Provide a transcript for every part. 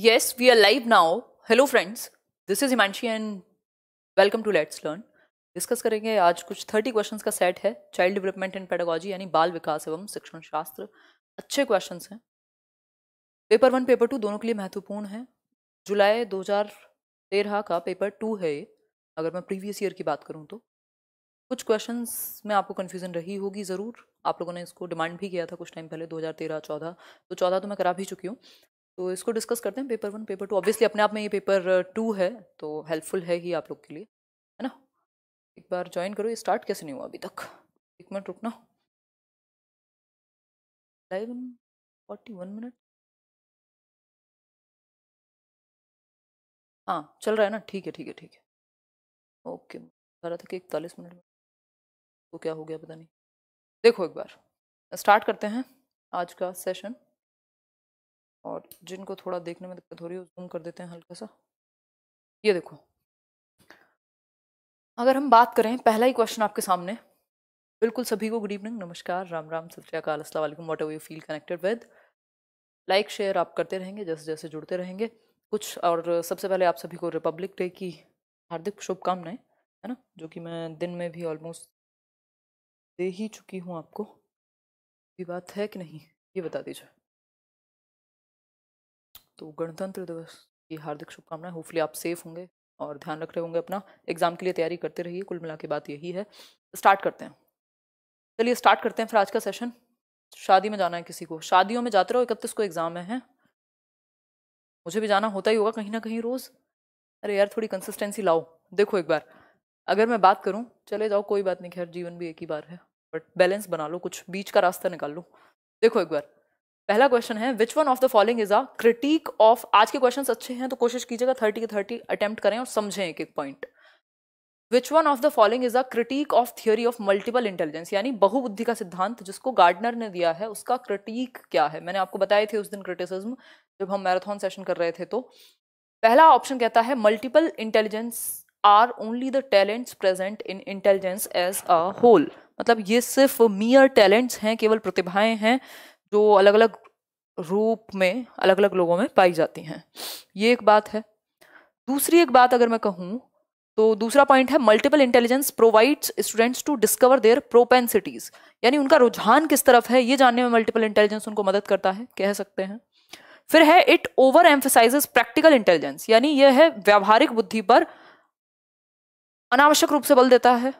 Yes, we are live now. Hello friends this is Himanshi and welcome to let's learn discuss करेंगे आज कुछ thirty questions का set है child development and pedagogy यानी बाल विकास एवं शिक्षण शास्त्र अच्छे क्वेश्चंस हैं पेपर वन पेपर टू दोनों के लिए महत्वपूर्ण है जुलाई 2013 का पेपर टू है ये अगर मैं प्रीवियस ईयर की बात करूँ तो कुछ क्वेश्चन में आपको कन्फ्यूज़न रही होगी ज़रूर आप लोगों ने इसको डिमांड भी किया था कुछ टाइम पहले 2013-14 तो 14 तो मैं करा भी चुकी हूँ तो इसको डिस्कस करते हैं paper one paper two obviously अपने आप में ये पेपर टू uh, है तो हेल्पफुल है ही आप लोग के लिए है ना एक बार ज्वाइन करो ये स्टार्ट कैसे नहीं हुआ अभी तक एक मिनट रुकना लाइव फोर्टी वन मिनट हाँ चल रहा है ना ठीक है ठीक है ठीक है ओके कह रहा था कि इकतालीस मिनट में तो क्या हो गया पता नहीं देखो एक बार स्टार्ट करते हैं आज का सेशन और जिनको थोड़ा देखने में दिक्कत हो रही है जूम कर देते हैं हल्का सा ये देखो अगर हम बात करें पहला ही क्वेश्चन आपके सामने बिल्कुल सभी को गुड इवनिंग नमस्कार राम राम सत श्रीकाल असल whatever you feel connected with like share आप करते रहेंगे जैसे जैसे जुड़ते रहेंगे कुछ और सबसे पहले आप सभी को रिपब्लिक डे की हार्दिक शुभकामनाएं है ना जो कि मैं दिन में भी ऑलमोस्ट दे ही चुकी हूँ आपको ये बात है कि नहीं ये बता दीजिए तो गणतंत्र दिवस की हार्दिक शुभकामनाएं होपफुली आप सेफ होंगे और ध्यान रख रहे होंगे अपना एग्ज़ाम के लिए तैयारी करते रहिए कुल मिला के बात यही है स्टार्ट करते हैं चलिए स्टार्ट करते हैं फिर आज का सेशन शादी में जाना है किसी को शादियों में जाते रहो इकतीस को एग्ज़ाम है मुझे भी जाना होता ही होगा कहीं ना कहीं रोज़ अरे यार थोड़ी कंसिस्टेंसी लाओ देखो एक बार अगर मैं बात करूं चले जाओ कोई बात नहीं खैर जीवन भी एक ही बार है बट बैलेंस बना लो कुछ बीच का रास्ता निकाल लो देखो एक बार पहला क्वेश्चन है which one of the following is a critic of आज के क्वेश्चन अच्छे हैं तो कोशिश कीजिएगा थर्टी के थर्टी अटेम्प्ट करें और समझें एक एक point which one of the following is a critic of theory of multiple intelligence यानी बहुबुद्धि का सिद्धांत जिसको गार्डनर ने दिया है उसका क्रिटिक क्या है मैंने आपको बताए थे उस दिन क्रिटिसिज्म जब हम मैराथन सेशन कर रहे थे तो पहला ऑप्शन कहता है multiple intelligence are only the talents present in intelligence as a whole मतलब ये सिर्फ मियर टैलेंट्स हैं केवल प्रतिभाएं हैं जो अलग अलग रूप में अलग अलग लोगों में पाई जाती हैं ये एक बात है दूसरी एक बात अगर मैं कहूँ तो दूसरा पॉइंट है multiple intelligence provides students to discover their propensities यानी उनका रुझान किस तरफ है ये जानने में मल्टीपल इंटेलिजेंस उनको मदद करता है कह सकते हैं फिर है it over emphasizes practical intelligence यानी यह है व्यावहारिक बुद्धि पर अनावश्यक रूप से बल देता है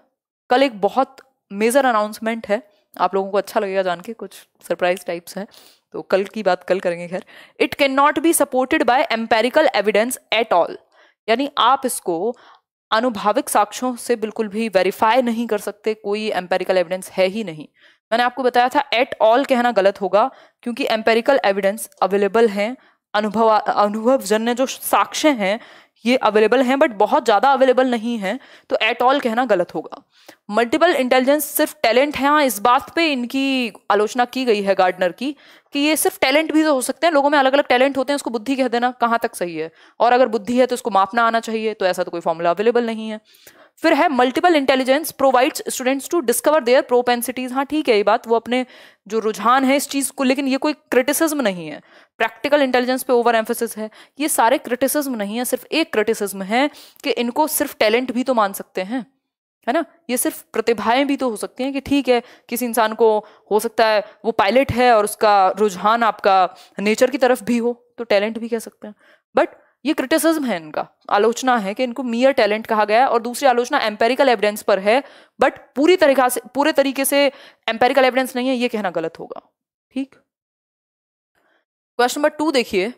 कल एक बहुत मेजर अनाउंसमेंट है आप लोगों को अच्छा लगेगा जान के कुछ सरप्राइज टाइप्स हैं तो कल की बात कल करेंगे खैर it cannot be supported by empirical evidence at all यानी आप इसको अनुभाविक साक्ष्यों से बिल्कुल भी वेरीफाई नहीं कर सकते कोई एम्पेरिकल एविडेंस है ही नहीं मैंने आपको बताया था एट ऑल कहना गलत होगा क्योंकि एम्पेरिकल एविडेंस अवेलेबल हैं अनुभव अनुभवजन्य जो साक्ष्य हैं ये अवेलेबल हैं बट बहुत ज़्यादा अवेलेबल नहीं है तो एट ऑल कहना गलत होगा मल्टीपल इंटेलिजेंस सिर्फ टैलेंट है हाँ इस बात पे इनकी आलोचना की गई है गार्डनर की कि ये सिर्फ टैलेंट भी तो हो सकते हैं लोगों में अलग अलग टैलेंट होते हैं उसको बुद्धि कह देना कहाँ तक सही है और अगर बुद्धि है तो इसको मापना आना चाहिए तो ऐसा तो कोई फॉर्मूला अवेलेबल नहीं है फिर है multiple intelligence provides students to discover their propensities हाँ ठीक है ये बात वो अपने जो रुझान है इस चीज़ को लेकिन ये कोई क्रिटिसिज्म नहीं है प्रैक्टिकल इंटेलिजेंस पे ओवर एम्फोसिस है ये सारे क्रिटिसिज्म नहीं है सिर्फ एक क्रिटिसिज्म है कि इनको सिर्फ टैलेंट भी तो मान सकते हैं है ना ये सिर्फ प्रतिभाएं भी तो हो सकती हैं कि ठीक है किसी इंसान को हो सकता है वो पायलट है और उसका रुझान आपका नेचर की तरफ भी हो तो टैलेंट भी कह सकते हैं बट ये क्रिटिसिज्म है इनका आलोचना है कि इनको मियर टैलेंट कहा गया है और दूसरी आलोचना एम्पेरिकल एविडेंस पर है बट पूरी तरीका से पूरे तरीके से एम्पेरिकल एविडेंस नहीं है ये कहना गलत होगा ठीक क्वेश्चन नंबर टू देखिए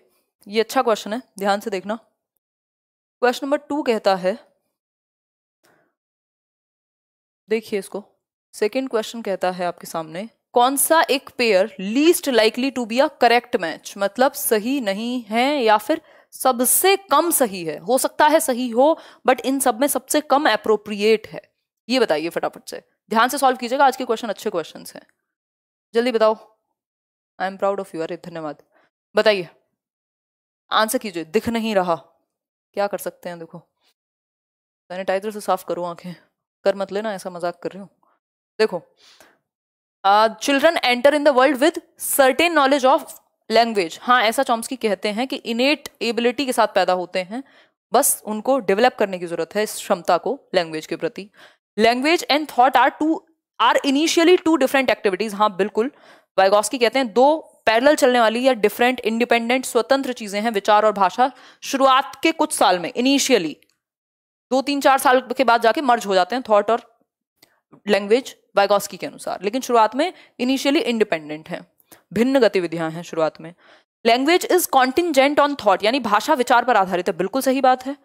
ये अच्छा क्वेश्चन है ध्यान से देखना क्वेश्चन नंबर टू कहता है देखिए इसको सेकेंड क्वेश्चन कहता है आपके सामने कौन सा एक pair least likely to be a correct match मतलब सही नहीं है या फिर सबसे कम सही है हो सकता है सही हो बट इन सब में सबसे कम अप्रोप्रिएट है ये बताइए फटाफट से ध्यान से सॉल्व कीजिएगा आज के क्वेश्चन अच्छे क्वेश्चन हैं जल्दी बताओ I am proud of your धन्यवाद बताइए आंसर कीजिए दिख नहीं रहा क्या कर सकते हैं देखो सैनिटाइजर से साफ करो आंखें कर मत लेना ऐसा मजाक कर रही हूँ देखो children enter in the world with certain knowledge of language हाँ ऐसा चॉम्स्की कहते हैं कि इनेट एबिलिटी के साथ पैदा होते हैं बस उनको डेवलप करने की जरूरत है इस क्षमता को लैंग्वेज के प्रति language and thought are two are initially two different activities हाँ बिल्कुल वाइगॉस्की कहते हैं दो पैरल चलने वाली या डिफरेंट इंडिपेंडेंट स्वतंत्र चीजें हैं विचार और भाषा शुरुआत के कुछ साल में इनिशियली दो तीन चार साल के बाद जाके मर्ज हो जाते हैं थॉट और लैंग्वेज वाइगॉस्की के अनुसार लेकिन शुरुआत में इनिशियली इंडिपेंडेंट है भिन्न गतिविधियां हैं शुरुआत में language is contingent on thought यानी भाषा विचार पर आधारित है बिल्कुल सही बात है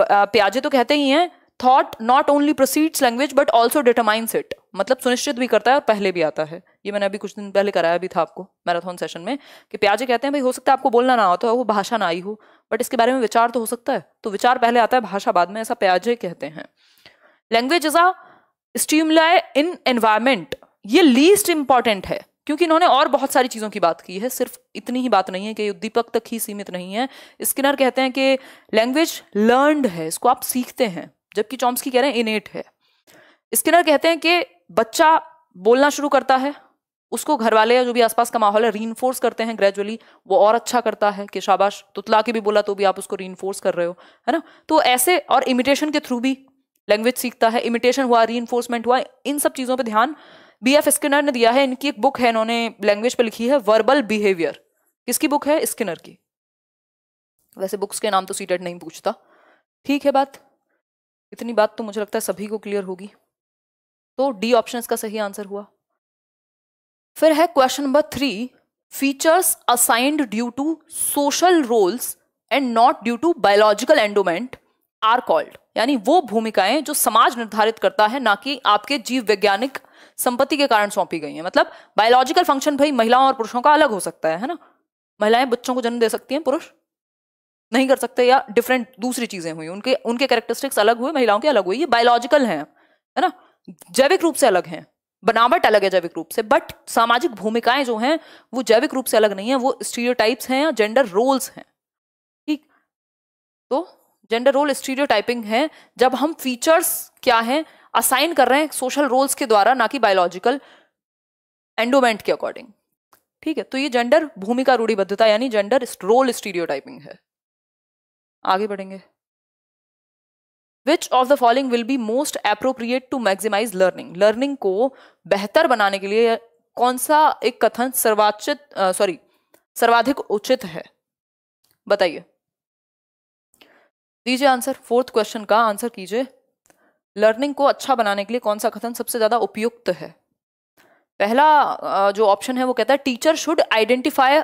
प्याजे तो कहते ही हैं thought not only proceeds language but also determines it मतलब सुनिश्चित भी करता है और पहले भी आता है ये मैंने अभी कुछ दिन पहले कराया भी था आपको मैराथन सेशन में कि प्याजे कहते हैं भाई हो सकता है आपको बोलना ना आता हो तो वो भाषा ना आई हो बट इसके बारे में विचार तो हो सकता है तो विचार पहले आता है भाषा बाद में ऐसा प्याजे कहते हैं language is a streamline in environment ये लीस्ट इंपॉर्टेंट है क्योंकि इन्होंने और बहुत सारी चीज़ों की बात की है सिर्फ इतनी ही बात नहीं है कि उद्दीपक तक ही सीमित नहीं है स्किनर कहते हैं कि लैंग्वेज लर्नड है इसको आप सीखते हैं जबकि चॉम्स्की कह रहे हैं इनेट है स्किनर कहते हैं कि बच्चा बोलना शुरू करता है उसको घर वाले या जो भी आसपास का माहौल है री करते हैं ग्रेजुअली वो और अच्छा करता है कि शाबाश तुतला के भी बोला तो भी आप उसको री कर रहे हो है ना तो ऐसे और इमिटेशन के थ्रू भी लैंग्वेज सीखता है इमिटेशन हुआ री हुआ इन सब चीज़ों पर ध्यान बी एफ स्किनर ने दिया है इनकी एक बुक है इन्होंने लैंग्वेज पर लिखी है वर्बल बिहेवियर किसकी बुक है स्किनर की वैसे बुक्स के नाम तो सीटेड नहीं पूछता ठीक है बात इतनी बात तो मुझे लगता है सभी को क्लियर होगी तो डी ऑप्शन का सही आंसर हुआ फिर है question number three features assigned due to social roles and not due to biological endowment are called यानी वो भूमिकाएं जो समाज निर्धारित करता है ना कि आपके जीव वैज्ञानिक संपत्ति के कारण सौंपी गई है मतलब बायोलॉजिकल फंक्शन भाई महिलाओं और पुरुषों का अलग हो सकता है है ना महिलाएं बच्चों को जन्म दे सकती हैं पुरुष नहीं कर सकते या डिफरेंट दूसरी चीजें हुई उनके उनके कैरेक्टरिस्टिक्स अलग हुए महिलाओं के अलग हुए ये बायोलॉजिकल हैं है ना जैविक रूप से अलग हैं बनावट अलग है जैविक रूप से बट सामाजिक भूमिकाएं जो हैं वो जैविक रूप से अलग नहीं है वो स्टीरियोटाइप्स हैं या जेंडर रोल्स हैं ठीक तो जेंडर रोल स्टीरियोटाइपिंग है जब हम फीचर्स क्या हैं असाइन कर रहे हैं सोशल रोल्स के द्वारा ना कि बायोलॉजिकल एंडोमेंट के अकॉर्डिंग ठीक है तो ये जेंडर भूमिका रूढ़िबद्धता यानी जेंडर रोल स्टीरियोटाइपिंग है आगे बढ़ेंगे which of the following will be most appropriate to maximise learning learning को बेहतर बनाने के लिए कौन सा एक कथन सर्वाचित सॉरी सर्वाधिक उचित है बताइए दीजिए आंसर फोर्थ क्वेश्चन का आंसर कीजिए लर्निंग को अच्छा बनाने के लिए कौन सा कथन सबसे ज़्यादा उपयुक्त है पहला जो ऑप्शन है वो कहता है teacher should identify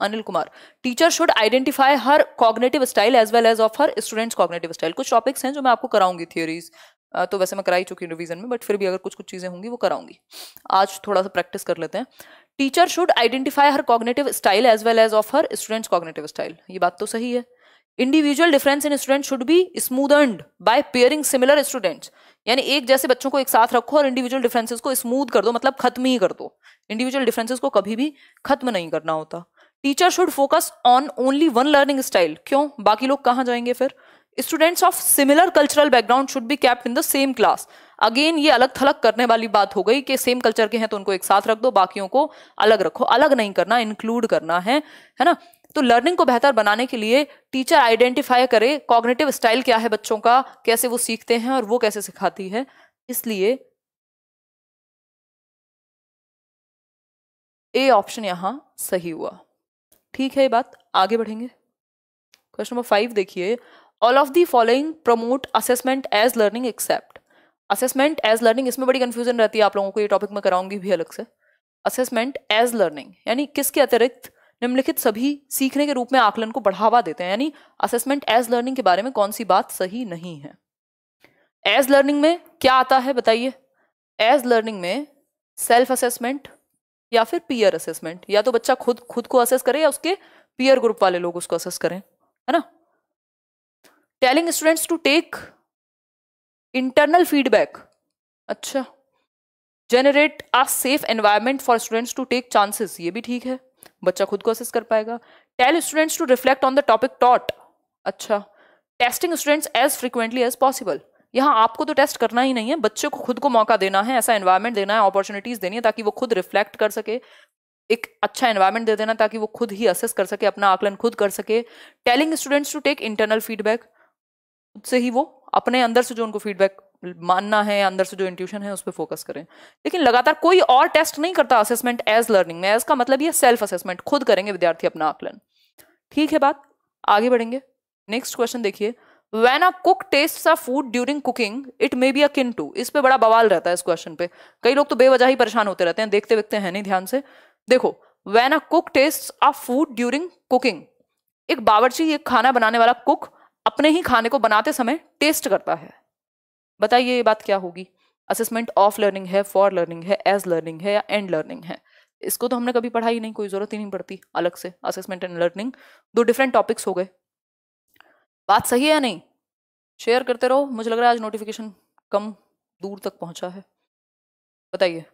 Anil Kumar teacher should identify her cognitive style as well as of her students cognitive style कुछ टॉपिक्स हैं जो मैं आपको कराऊंगी थियोरीज तो वैसे मैं कराई चुकी हूँ रिविजन में बट फिर भी अगर कुछ कुछ चीज़ें होंगी वो कराऊंगी आज थोड़ा सा प्रैक्टिस कर लेते हैं teacher should identify her cognitive style as well as of her students cognitive style ये बात तो सही है individual difference in student should be smoothened by pairing similar students यानी एक जैसे बच्चों को एक साथ रखो और इंडिविजुअल डिफरेंसेस को स्मूथ कर दो मतलब खत्म ही कर दो इंडिविजुअल डिफरेंसेस को कभी भी खत्म नहीं करना होता teacher should focus on only one learning style क्यों बाकी लोग कहाँ जाएंगे फिर students of similar cultural background should be kept in the same class again ये अलग थलग करने वाली बात हो गई कि सेम कल्चर के हैं तो उनको एक साथ रख दो बाकियों को अलग रखो अलग नहीं करना इंक्लूड करना है है ना तो लर्निंग को बेहतर बनाने के लिए टीचर आइडेंटिफाई करे कॉग्नेटिव स्टाइल क्या है बच्चों का कैसे वो सीखते हैं और वो कैसे सिखाती है इसलिए ए ऑप्शन यहां सही हुआ ठीक है ये बात आगे बढ़ेंगे क्वेश्चन नंबर फाइव देखिए all of the following promote assessment as learning except assessment as learning इसमें बड़ी कंफ्यूजन रहती है आप लोगों को ये टॉपिक में कराऊंगी भी अलग से असेसमेंट एज लर्निंग यानी किसके अतिरिक्त निम्नलिखित सभी सीखने के रूप में आकलन को बढ़ावा देते हैं यानी असेसमेंट एज लर्निंग के बारे में कौन सी बात सही नहीं है एज लर्निंग में क्या आता है बताइए एज लर्निंग में सेल्फ असेसमेंट या फिर पीयर असेसमेंट या तो बच्चा खुद खुद को असेस करे या उसके पीयर ग्रुप वाले लोग उसको असेस करें है ना telling students to take internal feedback अच्छा generate a safe environment for students to take chances ये भी ठीक है बच्चा खुद को असेस कर पाएगा tell students to reflect on the topic taught अच्छा testing students as frequently as possible यहाँ आपको तो टेस्ट करना ही नहीं है बच्चे को खुद को मौका देना है ऐसा एनवायरमेंट देना है अपॉर्चुनिटीज देनी है ताकि वो खुद रिफ्लेक्ट कर सके एक अच्छा एनवायरमेंट दे देना ताकि वो खुद ही असेस कर सके अपना आकलन खुद कर सके telling students to take internal feedback से ही वो अपने अंदर से जो उनको फीडबैक मानना है अंदर से जो इंट्यूशन है उस पर फोकस करें लेकिन लगातार कोई और टेस्ट नहीं करता असेसमेंट एज लर्निंग में एज का मतलब ये सेल्फ असेसमेंट खुद करेंगे विद्यार्थी अपना आकलन ठीक है बात आगे बढ़ेंगे नेक्स्ट क्वेश्चन देखिए when a cook taste a food during cooking it may be akin to इस पे बड़ा बवाल रहता है इस क्वेश्चन पे कई लोग तो बेवजह ही परेशान होते रहते हैं देखते देखते हैं नहीं ध्यान से देखो when a cook taste a food during cooking एक बावर्ची एक खाना बनाने वाला कुक अपने ही खाने को बनाते समय टेस्ट करता है बताइए ये बात क्या होगी असेसमेंट ऑफ लर्निंग है फॉर लर्निंग है एज लर्निंग है या एंड लर्निंग है इसको तो हमने कभी पढ़ा ही नहीं कोई ज़रूरत ही नहीं पड़ती अलग से असेसमेंट एंड लर्निंग दो डिफरेंट टॉपिक्स हो गए बात सही है या नहीं शेयर करते रहो मुझे लग रहा है आज नोटिफिकेशन कम दूर तक पहुंचा है बताइए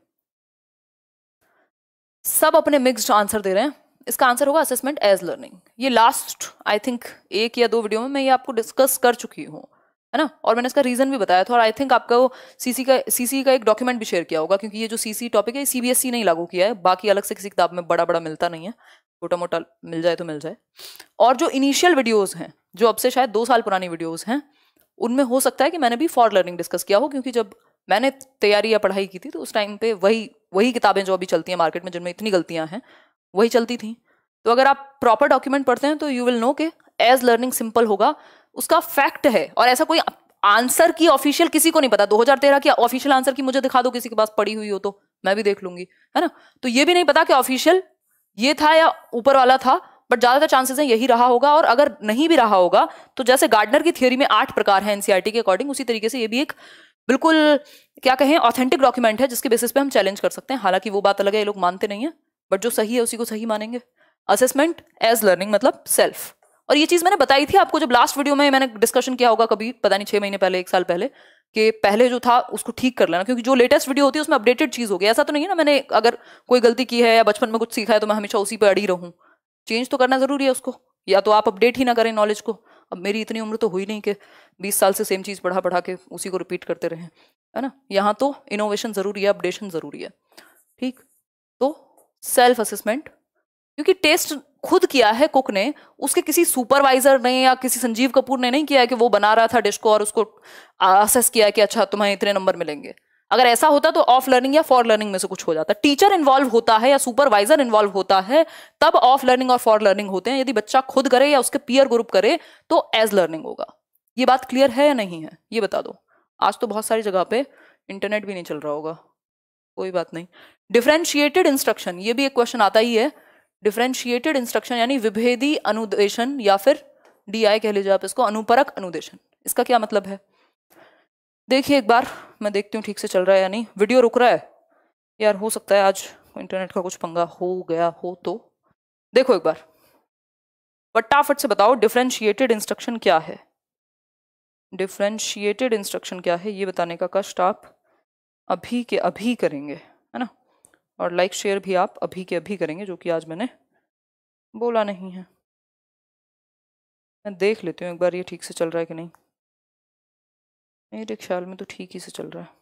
सब अपने मिक्सड आंसर दे रहे हैं इसका आंसर होगा असेसमेंट एज लर्निंग ये लास्ट आई थिंक एक या दो वीडियो में मैं ये आपको डिस्कस कर चुकी हूँ है ना और मैंने इसका रीजन भी बताया था और आई थिंक आपका वो सीसी का सीसी का एक डॉक्यूमेंट भी शेयर किया होगा क्योंकि ये जो सीसी टॉपिक है सीबीएसई e नहीं लागू किया है बाकी अलग से किसी किताब में बड़ा बड़ा मिलता नहीं है छोटा मोटा मिल जाए तो मिल जाए और जो इनिशियल वीडियोज़ हैं जो अब से शायद दो साल पुरानी वीडियोज़ हैं उनमें हो सकता है कि मैंने भी फॉर लर्निंग डिस्कस किया हो क्योंकि जब मैंने तैयारी या पढ़ाई की थी तो उस टाइम पे वही वही किताबें जो अभी चलती हैं मार्केट में जिनमें इतनी गलतियां हैं वही चलती थी तो अगर आप प्रॉपर डॉक्यूमेंट पढ़ते हैं तो यू विल नो कि एज लर्निंग सिंपल होगा उसका फैक्ट है और ऐसा कोई आंसर की ऑफिशियल किसी को नहीं पता 2013 की ऑफिशियल आंसर की मुझे दिखा दो किसी के पास पड़ी हुई हो तो मैं भी देख लूंगी है ना तो ये भी नहीं पता कि ऑफिशियल ये था या ऊपर वाला था बट ज्यादातर चांसेस हैं यही रहा होगा और अगर नहीं भी रहा होगा तो जैसे गार्डनर की थियोरी में आठ प्रकार है एनसीआरटी e के अकॉर्डिंग उसी तरीके से ये भी एक बिल्कुल क्या कहें ऑथेंटिक डॉक्यूमेंट है जिसके बेसिस पे हम चैलेंज कर सकते हैं हालांकि वो बात अलग है ये लोग मानते नहीं है बट जो सही है उसी को सही मानेंगे असेसमेंट एज लर्निंग मतलब सेल्फ और ये चीज़ मैंने बताई थी आपको जब लास्ट वीडियो में मैंने डिस्कशन किया होगा कभी पता नहीं छह महीने पहले एक साल पहले कि पहले जो था उसको ठीक कर लेना क्योंकि जो लेटेस्ट वीडियो होती है उसमें अपडेटेड चीज़ होगी ऐसा तो नहीं है ना मैंने अगर कोई गलती की है या बचपन में कुछ सीखा है तो मैं हमेशा उसी पर अड़ी रहूं चेंज तो करना ज़रूरी है उसको या तो आप अपडेट ही ना करें नॉलेज को अब मेरी इतनी उम्र तो हुई नहीं कि बीस साल से सेम चीज़ पढ़ा पढ़ा के उसी को रिपीट करते रहे है ना यहाँ तो इनोवेशन ज़रूरी है अपडेशन ज़रूरी है ठीक तो सेल्फ असेसमेंट क्योंकि टेस्ट खुद किया है कुक ने उसके किसी सुपरवाइजर ने या किसी संजीव कपूर ने नहीं किया है कि वो बना रहा था डिश को और उसको असेस किया कि अच्छा तुम्हें इतने नंबर मिलेंगे अगर ऐसा होता तो ऑफ लर्निंग या फॉर लर्निंग में से कुछ हो जाता टीचर इन्वॉल्व होता है या सुपरवाइजर इन्वॉल्व होता है तब ऑफ लर्निंग और फॉर लर्निंग होते हैं यदि बच्चा खुद करे या उसके पियर ग्रुप करे तो एज लर्निंग होगा ये बात क्लियर है या नहीं है ये बता दो आज तो बहुत सारी जगह पे इंटरनेट भी नहीं चल रहा होगा कोई बात नहीं डिफ्रेंशिएटेड इंस्ट्रक्शन ये भी एक क्वेश्चन आता ही है डिफ्रेंशिएटेड इंस्ट्रक्शन यानी विभेदी अनुदेशन या फिर डी आई कह लीजिए आप इसको अनुपरक अनुदेशन इसका क्या मतलब है देखिए एक बार मैं देखती हूँ ठीक से चल रहा है यानी वीडियो रुक रहा है यार हो सकता है आज इंटरनेट का कुछ पंगा हो गया हो तो देखो एक बार फटाफट से बताओ डिफ्रेंशिएटेड इंस्ट्रक्शन क्या है डिफ्रेंशिएटेड इंस्ट्रक्शन क्या है ये बताने का कष्ट आप अभी के अभी करेंगे और लाइक शेयर भी आप अभी के अभी करेंगे जो कि आज मैंने बोला नहीं है मैं देख लेती हूँ एक बार ये ठीक से चल रहा है कि नहीं मेरे ख्याल में तो ठीक ही से चल रहा है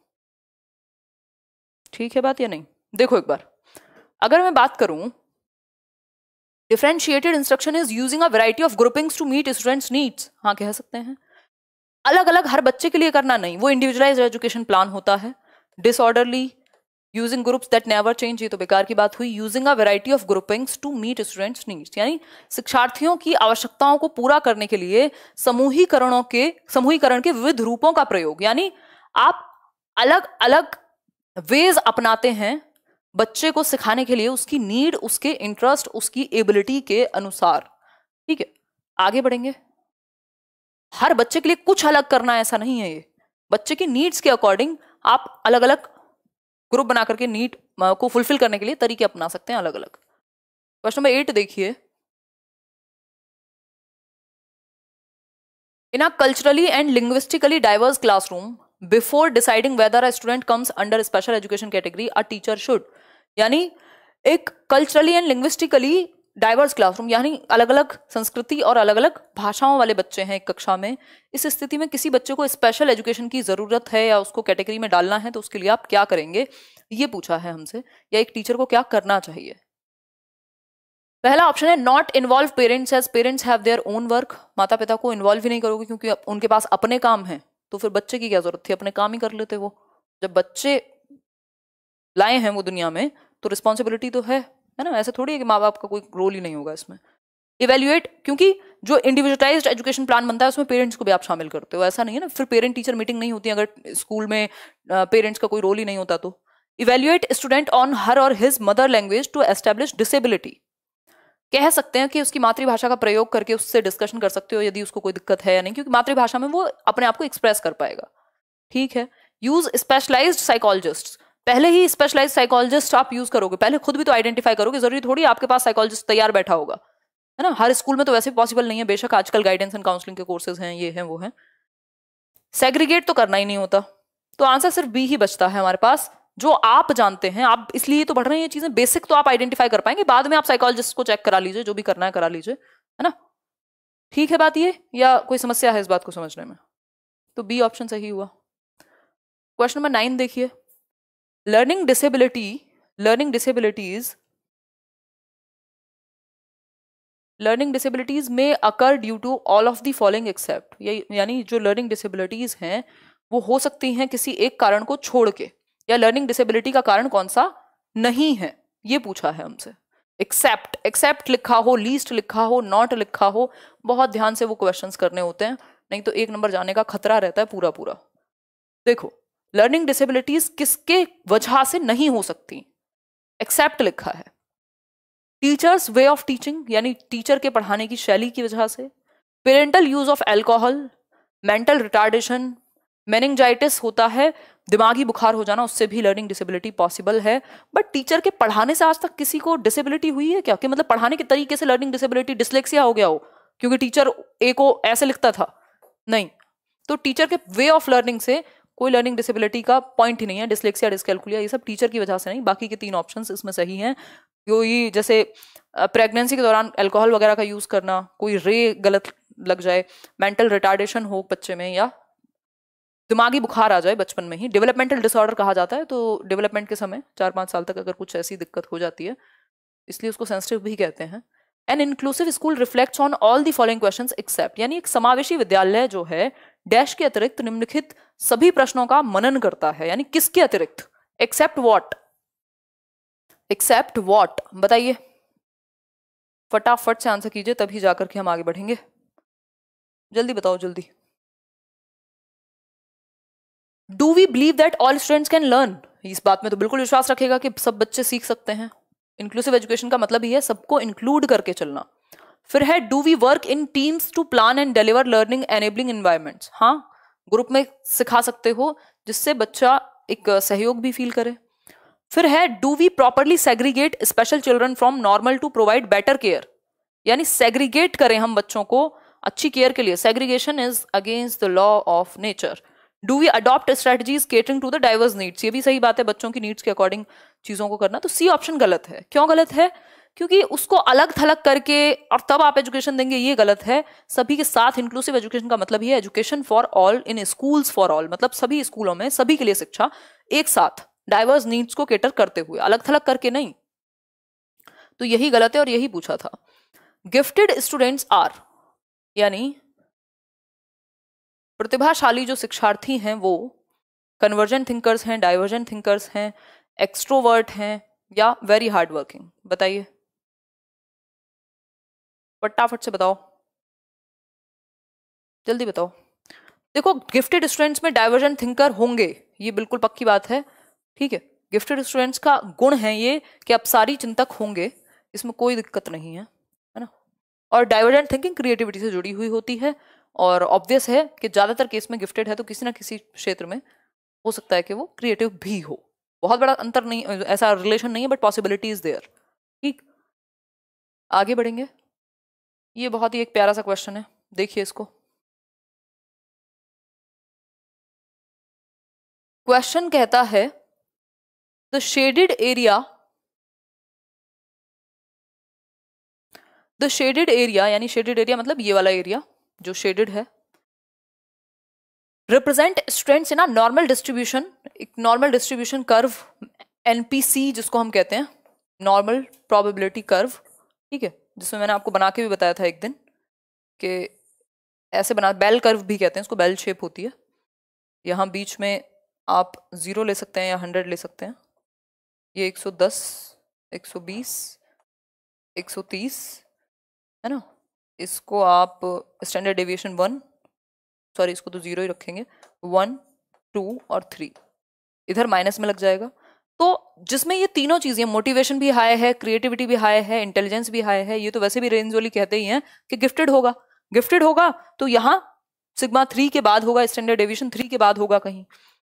ठीक है बात या नहीं देखो एक बार अगर मैं बात करूं differentiated instruction is using a variety of groupings to meet students needs हाँ कह सकते हैं अलग अलग हर बच्चे के लिए करना नहीं वो इंडिविजुअलाइज एजुकेशन प्लान होता है disorderly using groups that never change ये तो बेकार की बात हुई using a variety of groupings to meet students needs यानी शिक्षार्थियों की आवश्यकताओं को पूरा करने के लिए समूहीकरणों के समूहीकरण के विविध रूपों का प्रयोग यानी आप अलग अलग वेज अपनाते हैं बच्चे को सिखाने के लिए उसकी नीड उसके इंटरेस्ट उसकी एबिलिटी के अनुसार ठीक है आगे बढ़ेंगे हर बच्चे के लिए कुछ अलग करना ऐसा नहीं है ये बच्चे की नीड्स के अकॉर्डिंग आप अलग अलग ग्रुप बना करके नीट को फुलफिल करने के लिए तरीके अपना सकते हैं अलग अलग क्वेश्चन नंबर एट देखिए in a culturally and linguistically diverse classroom before deciding whether a student comes under special education category a teacher should यानी एक culturally and linguistically diverse classroom यानी अलग अलग संस्कृति और अलग अलग भाषाओं वाले बच्चे हैं एक कक्षा में इस स्थिति में किसी बच्चे को स्पेशल एजुकेशन की ज़रूरत है या उसको कैटेगरी में डालना है तो उसके लिए आप क्या करेंगे ये पूछा है हमसे या एक टीचर को क्या करना चाहिए पहला ऑप्शन है not involve parents as parents have their own work माता पिता को इन्वॉल्व ही नहीं करोगे क्योंकि उनके पास अपने काम हैं तो फिर बच्चे की क्या जरूरत थी अपने काम ही कर लेते वो जब बच्चे लाए हैं वो दुनिया में तो रिस्पॉन्सिबिलिटी तो है है ना ऐसा थोड़ी है कि माँ बाप का कोई रोल ही नहीं होगा इसमें इवेल्युएट क्योंकि जो इंडिविजुअलाइज एजुकेशन प्लान बनता है उसमें पेरेंट्स को भी आप शामिल करते हो ऐसा नहीं है ना फिर पेरेंट टीचर मीटिंग नहीं होती अगर स्कूल में पेरेंट्स का कोई रोल ही नहीं होता तो इवेल्युएट स्टूडेंट ऑन हर और his mother language to establish disability कह सकते हैं कि उसकी मातृभाषा का प्रयोग करके उससे डिस्कशन कर सकते हो यदि उसको कोई दिक्कत है या नहीं क्योंकि मातृभाषा में वो अपने आप को एक्सप्रेस कर पाएगा ठीक है यूज स्पेशलाइज्ड साइकोलॉजिस्ट पहले ही स्पेशलाइज साइकोलॉजिस्ट आप यूज करोगे पहले खुद भी तो आइडेंटिफाई करोगे जरूरी थोड़ी आपके पास साइकोलॉजिस्ट तैयार बैठा होगा है ना हर स्कूल में तो वैसे पॉसिबल नहीं है बेशक आजकल गाइडेंस एंड काउंसलिंग के कोर्सेज हैं ये हैं वो हैं सेग्रीगेट तो करना ही नहीं होता तो आंसर सिर्फ बी ही बचता है हमारे पास जो आप जानते हैं आप इसलिए तो बढ़ रहे हैं ये चीजें बेसिक तो आप आइडेंटिफाई कर पाएंगे बाद में आप साइकोलॉजिस्ट को चेक करा लीजिए जो भी करना है करा लीजिए है ना ठीक है बात ये या कोई समस्या है इस बात को समझने में तो बी ऑप्शन सही हुआ क्वेश्चन नंबर नाइन देखिए learning disability learning disabilities learning disabilities में occur due to all of the following except यानी जो लर्निंग डिसेबिलिटीज़ हैं वो हो सकती हैं किसी एक कारण को छोड़ के या लर्निंग डिसेबिलिटी का कारण कौन सा नहीं है ये पूछा है हमसे एक्सेप्ट एक्सेप्ट लिखा हो लीस्ट लिखा हो नॉट लिखा हो बहुत ध्यान से वो क्वेश्चंस करने होते हैं नहीं तो एक नंबर जाने का खतरा रहता है पूरा पूरा देखो लर्निंग डिसेबिलिटीज किसके वजह से नहीं हो सकती एक्सेप्ट लिखा है टीचर्स वे ऑफ टीचिंग यानी टीचर के पढ़ाने की शैली की वजह से parental use of alcohol mental retardation meningitis होता है दिमागी बुखार हो जाना उससे भी लर्निंग डिसेबिलिटी पॉसिबल है बट टीचर के पढ़ाने से आज तक किसी को डिसेबिलिटी हुई है क्या कि मतलब पढ़ाने के तरीके से लर्निंग डिसेबिलिटी डिसलेक्सिया हो गया हो क्योंकि टीचर ए को ऐसे लिखता था नहीं तो टीचर के वे ऑफ लर्निंग से कोई लर्निंग डिसेबिलिटी का पॉइंट ही नहीं है डिस्लेक्सिया डिस्कैलकुलिया ये सब टीचर की वजह से नहीं बाकी के तीन ऑप्शन इसमें सही हैं जो ये जैसे प्रेगनेंसी के दौरान अल्कोहल वगैरह का यूज़ करना कोई रे गलत लग जाए मेंटल रिटार्डेशन हो बच्चे में या दिमागी बुखार आ जाए बचपन में ही डेवलपमेंटल डिसऑर्डर कहा जाता है तो डेवलपमेंट के समय चार पाँच साल तक अगर कुछ ऐसी दिक्कत हो जाती है इसलिए उसको सेंसिटिव भी कहते हैं an inclusive school reflects on all the following questions except यानी एक समावेशी विद्यालय जो है डैश के अतिरिक्त निम्नलिखित सभी प्रश्नों का मनन करता है यानी किसके अतिरिक्त एक्सेप्ट वॉट एक्सेप्ट वॉट बताइए फटाफट से आंसर कीजिए तभी जाकर के हम आगे बढ़ेंगे जल्दी बताओ जल्दी do we believe that all students can learn इस बात में तो बिल्कुल विश्वास रखेगा कि सब बच्चे सीख सकते हैं इंक्लूसिव एजुकेशन का मतलब ही है सबको इंक्लूड करके चलना फिर है do we work in teams to plan and deliver learning enabling environments हाँ ग्रुप में सिखा सकते हो जिससे बच्चा एक सहयोग भी फील करे फिर है do we properly segregate special children from normal to provide better care यानी सेग्रीगेट करें हम बच्चों को अच्छी केयर के लिए segregation is against the law of nature do we adopt strategies catering to the diverse needs ये भी सही बात है बच्चों की नीड्स के अकॉर्डिंग चीज़ों को करना तो सी ऑप्शन गलत है क्यों गलत है क्योंकि उसको अलग थलग करके और तब आप एजुकेशन देंगे ये गलत है सभी के साथ इंक्लूसिव एजुकेशन का मतलब ये education for all in schools for all मतलब सभी स्कूलों में सभी के लिए शिक्षा एक साथ डाइवर्स नीड्स को केटर करते हुए अलग थलग करके नहीं तो यही गलत है और यही पूछा था गिफ्टेड स्टूडेंट्स आर यानी प्रतिभाशाली जो शिक्षार्थी हैं वो कन्वर्जेंट थिंकर्स हैं डाइवर्जेंट थिंकर्स हैं एक्स्ट्रोवर्ट हैं या वेरी हार्ड वर्किंग बताइए फटाफट से बताओ जल्दी बताओ देखो गिफ्टेड स्टूडेंट्स में डाइवर्जन थिंकर होंगे ये बिल्कुल पक्की बात है ठीक है गिफ्टेड स्टूडेंट्स का गुण है ये कि आप सारी चिंतक होंगे इसमें कोई दिक्कत नहीं है है ना और डाइवर्जेंट थिंकिंग क्रिएटिविटी से जुड़ी हुई होती है और ऑब्वियस है कि ज़्यादातर केस में गिफ्टेड है तो किसी ना किसी क्षेत्र में हो सकता है कि वो क्रिएटिव भी हो बहुत बड़ा अंतर नहीं ऐसा रिलेशन नहीं है बट पॉसिबिलिटी इज देयर ठीक आगे बढ़ेंगे ये बहुत ही एक प्यारा सा क्वेश्चन है देखिए इसको क्वेश्चन कहता है the shaded area the shaded area यानी शेडेड एरिया मतलब ये वाला एरिया जो शेडेड है represent strengths in normal distribution एक नॉर्मल डिस्ट्रीब्यूशन कर्व एनपीसी जिसको हम कहते हैं नॉर्मल प्रोबेबिलिटी कर्व ठीक है जिसमें मैंने आपको बना के भी बताया था एक दिन कि ऐसे बना बेल कर्व भी कहते हैं उसको बेल शेप होती है यहाँ बीच में आप ज़ीरो ले सकते हैं या हंड्रेड ले सकते हैं ये एक सौ दस एक सौ बीस एक सौ तीस है ना इसको आप स्टैंडर्ड डेविएशन वन सॉरी इसको तो ज़ीरो ही रखेंगे वन टू और थ्री इधर माइनस में लग जाएगा तो जिसमें ये तीनों चीज़ें मोटिवेशन भी हाई है क्रिएटिविटी भी हाई है इंटेलिजेंस भी हाई है ये तो वैसे भी रेंज वाली कहते ही हैं कि गिफ्टेड होगा गिफ्टेड होगा तो यहाँ सिग्मा थ्री के बाद होगा स्टैंडर्ड डिविजन थ्री के बाद होगा कहीं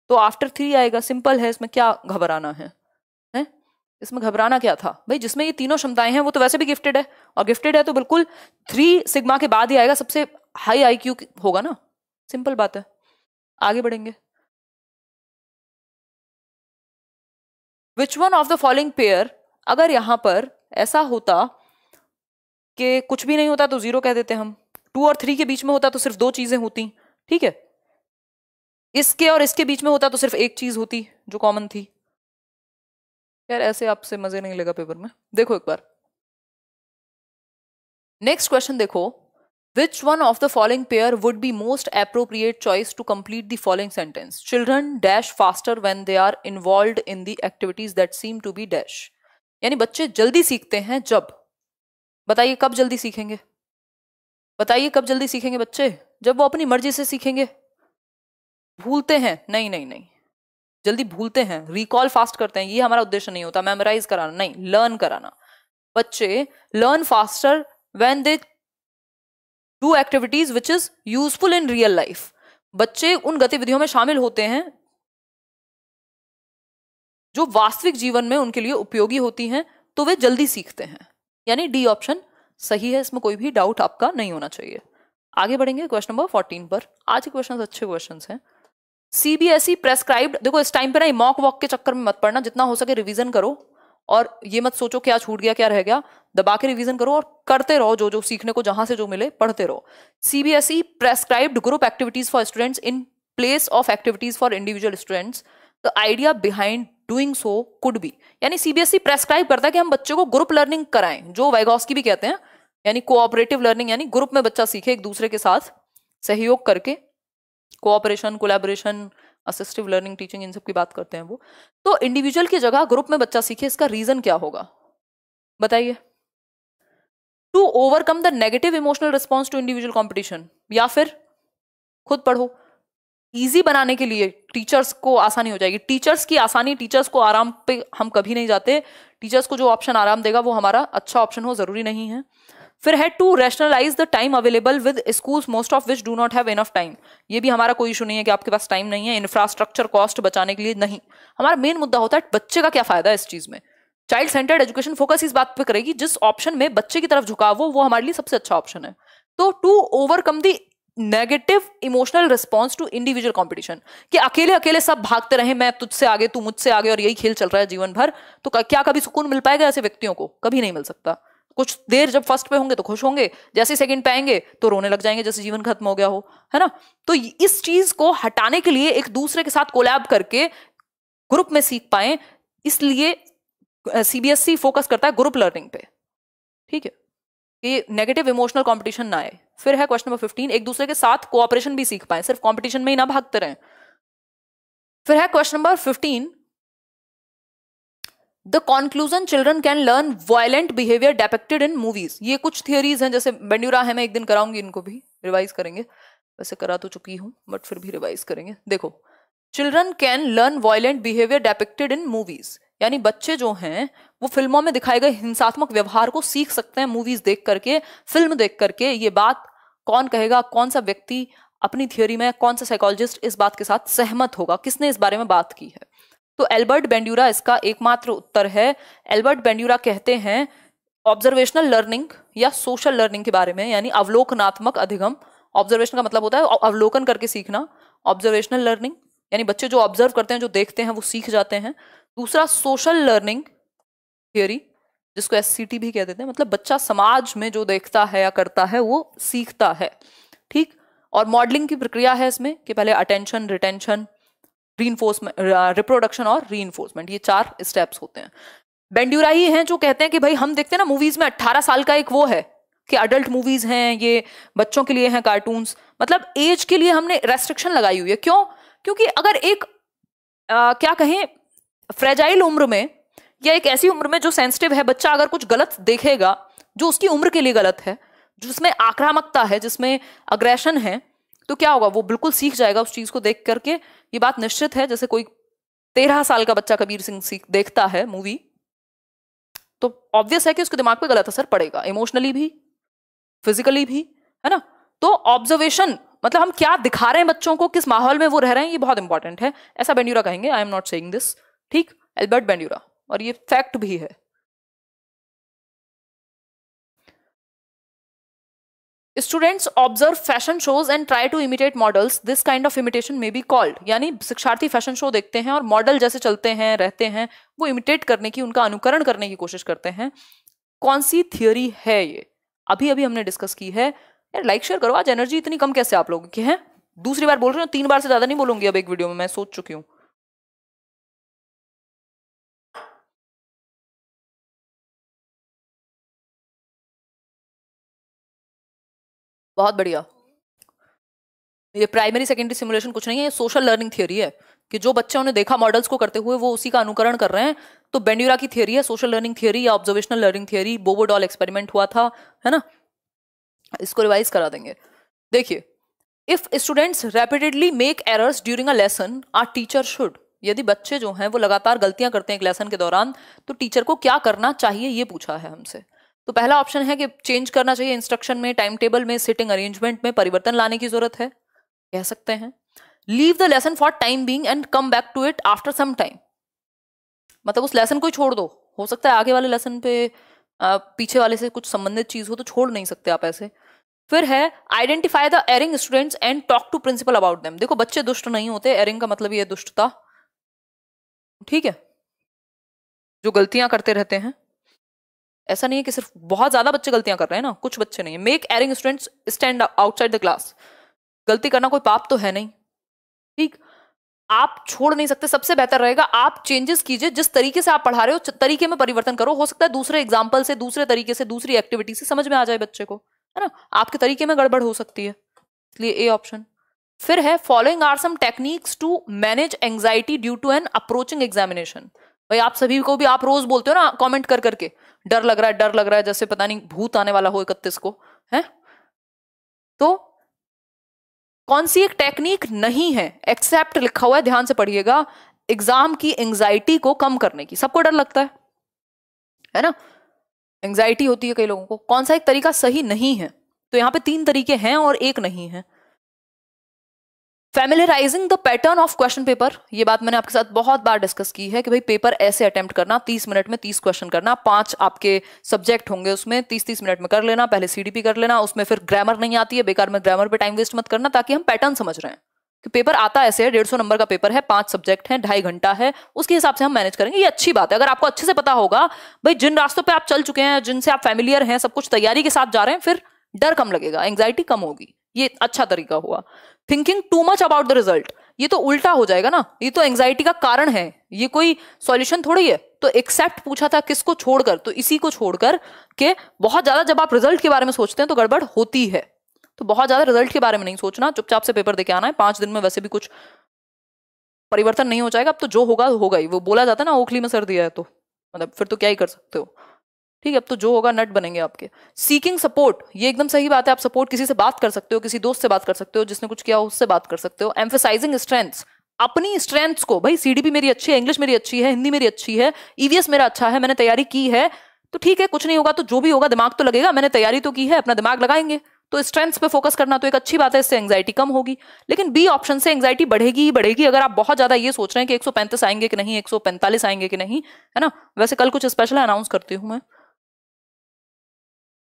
तो आफ्टर थ्री आएगा सिंपल है इसमें क्या घबराना है हैं इसमें घबराना क्या था भाई जिसमें ये तीनों क्षमताएं हैं वो तो वैसे भी गिफ्टेड है और गिफ्टेड है तो बिल्कुल थ्री सिग्मा के बाद ही आएगा सबसे हाई आई होगा ना सिंपल बात है आगे बढ़ेंगे which one of the following pair अगर यहाँ पर ऐसा होता कि कुछ भी नहीं होता तो जीरो कह देते हम टू और थ्री के बीच में होता तो सिर्फ दो चीज़ें होती ठीक है इसके और इसके बीच में होता तो सिर्फ एक चीज़ होती जो कॉमन थी यार ऐसे आपसे मज़े नहीं लेगा पेपर में देखो एक बार नेक्स्ट क्वेश्चन देखो Which one of the following pair would be most appropriate choice to complete the following sentence? Children dash faster when they are involved in the activities that seem to be dash. यानी बच्चे जल्दी सीखते हैं जब बताइए कब जल्दी सीखेंगे बताइए कब जल्दी सीखेंगे बच्चे जब वो अपनी मर्जी से सीखेंगे भूलते हैं नहीं नहीं नहीं जल्दी भूलते हैं रिकॉल फास्ट करते हैं ये हमारा उद्देश्य नहीं होता मेमोराइज कराना नहीं लर्न कराना बच्चे learn faster when they do activities which is useful in real life बच्चे उन गतिविधियों में शामिल होते हैं जो वास्तविक जीवन में उनके लिए उपयोगी होती हैं तो वे जल्दी सीखते हैं यानी डी ऑप्शन सही है इसमें कोई भी डाउट आपका नहीं होना चाहिए आगे बढ़ेंगे क्वेश्चन नंबर फोर्टीन पर आज के क्वेश्चन अच्छे क्वेश्चन हैं सीबीएसई प्रेस्क्राइब्ड e देखो इस टाइम पे ना मॉक वॉक के चक्कर में मत पड़ना जितना हो सके रिविजन करो और ये मत सोचो क्या छूट गया क्या रह गया दबा के रिवीजन करो और करते रहो जो जो सीखने को जहां से जो मिले पढ़ते रहो CBSE prescribed group activities for students in place of activities for individual students the idea behind doing so could be यानी सीबीएसई प्रेस्क्राइब e करता है कि हम बच्चों को ग्रुप लर्निंग कराएं जो की भी कहते हैं यानी कोऑपरेटिव लर्निंग यानी ग्रुप में बच्चा सीखे एक दूसरे के साथ सहयोग करके cooperation collaboration assistive learning teaching इन सब की बात करते हैं वो तो इंडिविजुअल की जगह ग्रुप में बच्चा सीखे इसका रीजन क्या होगा बताइए to overcome the negative emotional response to individual competition या फिर खुद पढ़ो ईजी बनाने के लिए टीचर्स को आसानी हो जाएगी टीचर्स की आसानी टीचर्स को आराम पे हम कभी नहीं जाते टीचर्स को जो ऑप्शन आराम देगा वो हमारा अच्छा ऑप्शन हो जरूरी नहीं है फिर है to rationalize the time available with schools most of which do not have enough time ये भी हमारा कोई इशू नहीं है कि आपके पास टाइम नहीं है इंफ्रास्ट्रक्चर कॉस्ट बचाने के लिए नहीं हमारा मेन मुद्दा होता है बच्चे का क्या फायदा है इस चीज़ में चाइल्ड सेंटर्ड एजुकेशन फोकस इस बात पर करेगी जिस ऑप्शन में बच्चे की तरफ झुकाव हो वो हमारे लिए सबसे अच्छा ऑप्शन है तो to overcome the negative emotional response to individual competition कि अकेले अकेले सब भागते रहे मैं तुझसे आगे तू मुझसे आगे और यही खेल चल रहा है जीवन भर तो क्या कभी सुकून मिल पाएगा ऐसे व्यक्तियों को कभी नहीं मिल सकता कुछ देर जब फर्स्ट पे होंगे तो खुश होंगे जैसे सेकंड पे आएंगे तो रोने लग जाएंगे जैसे जीवन खत्म हो गया हो है ना तो इस चीज को हटाने के लिए एक दूसरे के साथ कोलैब करके ग्रुप में सीख पाए इसलिए सीबीएसई फोकस e करता है ग्रुप लर्निंग पे ठीक है कि नेगेटिव इमोशनल कॉम्पिटिशन ना आए फिर है क्वेश्चन नंबर फिफ्टीन एक दूसरे के साथ कोऑपरेशन भी सीख पाए सिर्फ कॉम्पिटिशन में ही ना भागते रहे फिर है question number fifteen the conclusion children can learn violent behaviour depicted in movies ये कुछ थियोरीज हैं जैसे बेंड्यूरा है मैं एक दिन कराऊंगी इनको भी रिवाइज करेंगे वैसे करा तो चुकी हूँ बट फिर भी रिवाइज करेंगे देखो children can learn violent behaviour depicted in movies यानी बच्चे जो हैं वो फिल्मों में दिखाए गए हिंसात्मक व्यवहार को सीख सकते हैं मूवीज देख करके फिल्म देख करके ये बात कौन कहेगा कौन सा व्यक्ति अपनी थियोरी में कौन सा साइकोलॉजिस्ट इस बात के साथ सहमत होगा किसने इस बारे में बात की है तो एल्बर्ट बेंड्यूरा इसका एकमात्र उत्तर है एल्बर्ट बेंड्यूरा कहते हैं ऑब्जर्वेशनल लर्निंग या सोशल लर्निंग के बारे में यानी अवलोकनात्मक अधिगम ऑब्जर्वेशन का मतलब होता है अवलोकन करके सीखना ऑब्जर्वेशनल लर्निंग यानी बच्चे जो ऑब्जर्व करते हैं जो देखते हैं वो सीख जाते हैं दूसरा सोशल लर्निंग थियोरी जिसको एस भी कह देते हैं मतलब बच्चा समाज में जो देखता है या करता है वो सीखता है ठीक और मॉडलिंग की प्रक्रिया है इसमें कि पहले attention retention reinforcement reproduction uh, और रीइन्फोर्समेंट ये चार स्टेप्स होते हैं बेंड्यूरा ही हैं जो कहते हैं कि भाई हम देखते हैं ना मूवीज में 18 साल का एक वो है कि अडल्ट मूवीज हैं ये बच्चों के लिए हैं कार्टून्स मतलब एज के लिए हमने रेस्ट्रिक्शन लगाई हुई है क्यों क्योंकि अगर एक आ, क्या कहें फ्रेजाइल उम्र में या एक ऐसी उम्र में जो सेंसिटिव है बच्चा अगर कुछ गलत देखेगा जो उसकी उम्र के लिए गलत है जिसमें आक्रामकता है जिसमें अग्रेशन है तो क्या होगा वो बिल्कुल सीख जाएगा उस चीज को देख करके ये बात निश्चित है जैसे कोई तेरह साल का बच्चा कबीर सिंह सीख देखता है मूवी तो ऑब्वियस है कि उसके दिमाग पे गलत असर पड़ेगा इमोशनली भी फिजिकली भी है ना तो ऑब्जर्वेशन मतलब हम क्या दिखा रहे हैं बच्चों को किस माहौल में वो रह रहे हैं ये बहुत इंपॉर्टेंट है ऐसा बेंड्यूरा कहेंगे I am not saying this ठीक एल्बर्ट बेंड्यूरा और ये फैक्ट भी है students observe fashion shows and try to imitate models this kind of imitation may be called यानी शिक्षार्थी फैशन शो देखते हैं और मॉडल जैसे चलते हैं रहते हैं वो इमिटेट करने की उनका अनुकरण करने की कोशिश करते हैं कौन सी थियोरी है ये अभी अभी हमने डिस्कस की है यार लाइक शेयर करो आज एनर्जी इतनी कम कैसे आप लोगों की है दूसरी बार बोल रहे हो तीन बार से ज्यादा नहीं बोलूंगी अब एक वीडियो में मैं सोच चुकी हूँ बहुत बढ़िया ये प्राइमरी सेकेंडरी सिमुलेशन कुछ नहीं है ये सोशल लर्निंग थियोरी है कि जो बच्चे उन्हें देखा मॉडल्स को करते हुए वो उसी का अनुकरण कर रहे हैं तो बेंड्यूरा की थियोरी है सोशल लर्निंग थियरी या observational learning theory Bobo doll experiment हुआ था है ना इसको रिवाइज करा देंगे देखिए if students repeatedly make errors during a lesson are teacher should यदि बच्चे जो हैं वो लगातार गलतियां करते हैं एक लेसन के दौरान तो टीचर को क्या करना चाहिए ये पूछा है हमसे तो पहला ऑप्शन है कि चेंज करना चाहिए इंस्ट्रक्शन में टाइम टेबल में सिटिंग अरेंजमेंट में परिवर्तन लाने की जरूरत है कह सकते हैं leave the lesson for time being and come back to it after some time मतलब उस लेसन को छोड़ दो हो सकता है आगे वाले लेसन पे आ, पीछे वाले से कुछ संबंधित चीज हो तो छोड़ नहीं सकते आप ऐसे फिर है identify the erring students and talk to principal about them देखो बच्चे दुष्ट नहीं होते एरिंग का मतलब ये दुष्टता ठीक है जो गलतियां करते रहते हैं ऐसा नहीं है कि सिर्फ बहुत ज़्यादा बच्चे गलतियां कर रहे हैं ना कुछ बच्चे नहीं है make erring students stand outside the class गलती करना कोई पाप तो है नहीं ठीक आप छोड़ नहीं सकते सबसे बेहतर रहेगा आप चेंजेस कीजिए जिस तरीके से आप पढ़ा रहे हो तरीके में परिवर्तन करो हो सकता है दूसरे एग्जाम्पल से दूसरे तरीके से दूसरी एक्टिविटी से समझ में आ जाए बच्चे को है ना आपके तरीके में गड़बड़ हो सकती है इसलिए ए ऑप्शन फिर है following are some techniques to manage anxiety due to an approaching examination भाई आप सभी को भी आप रोज बोलते हो ना कमेंट कर करके डर लग रहा है डर लग रहा है जैसे पता नहीं भूत आने वाला हो इकतीस को है तो कौन सी एक टेक्निक नहीं है एक्सेप्ट लिखा हुआ है ध्यान से पढ़िएगा एग्जाम की एंग्जाइटी को कम करने की सबको डर लगता है है ना एंग्जाइटी होती है कई लोगों को कौन सा एक तरीका सही नहीं है तो यहाँ पे तीन तरीके हैं और एक नहीं है familiarizing the pattern of question paper ये बात मैंने आपके साथ बहुत बार डिस्कस की है कि भाई पेपर ऐसे अटेम्प्ट करना तीस मिनट में तीस क्वेश्चन करना पांच आपके सब्जेक्ट होंगे उसमें तीस तीस मिनट में कर लेना पहले पी कर लेना उसमें फिर ग्रामर नहीं आती है बेकार में ग्रामर पर टाइम वेस्ट मत करना ताकि हम पैटर्न समझ रहे हैं कि पेपर आता ऐसे है डेढ़ सौ नंबर का पेपर है पांच सब्जेक्ट है ढाई घंटा है उसके हिसाब से हम मैनेज करेंगे ये अच्छी बात है अगर आपको अच्छे से पता होगा भाई जिन रास्तों पर आप चल चुके हैं जिनसे आप फेमिलियर हैं सब कुछ तैयारी के साथ जा रहे हैं फिर डर कम लगेगा एंग्जाइटी कम होगी ये अच्छा तरीका हुआ thinking too much about the result ये तो उल्टा हो जाएगा ना ये तो एंग्जाइटी का कारण है ये कोई सॉल्यूशन थोड़ी है तो एक्सेप्ट पूछा था किसको छोड़कर तो इसी को छोड़कर के बहुत ज्यादा जब आप रिजल्ट के बारे में सोचते हैं तो गड़बड़ होती है तो बहुत ज्यादा रिजल्ट के बारे में नहीं सोचना चुपचाप से पेपर देके आना है पांच दिन में वैसे भी कुछ परिवर्तन नहीं हो जाएगा अब तो जो होगा होगा ही वो बोला जाता है ना ओखली में सर दिया है तो मतलब फिर तो क्या ही कर सकते हो ठीक है अब तो जो होगा नट बनेंगे आपके सीकिंग सपोर्ट ये एकदम सही बात है आप सपोर्ट किसी से बात कर सकते हो किसी दोस्त से बात कर सकते हो जिसने कुछ किया हो उससे बात कर सकते हो एम्फेसाइजिंग स्ट्रेंथ्स अपनी स्ट्रेंथ्स को भाई सीडीपी मेरी अच्छी है इंग्लिश मेरी अच्छी है हिंदी मेरी अच्छी है ईवीएस e मेरा अच्छा है मैंने तैयारी की है तो ठीक है कुछ नहीं होगा तो जो भी होगा दिमाग तो लगेगा मैंने तैयारी तो की है अपना दिमाग लगाएंगे तो स्ट्रेंथ्स पे फोकस करना तो एक अच्छी बात है इससे एंग्जाइटी कम होगी लेकिन बी ऑप्शन से एंग्जाइटी बढ़ेगी ही बढ़ेगी अगर आप बहुत ज्यादा ये सोच रहे हैं कि एक आएंगे कि नहीं एक आएंगे कि नहीं है ना वैसे कल कुछ स्पेशल अनाउंस करती हूँ मैं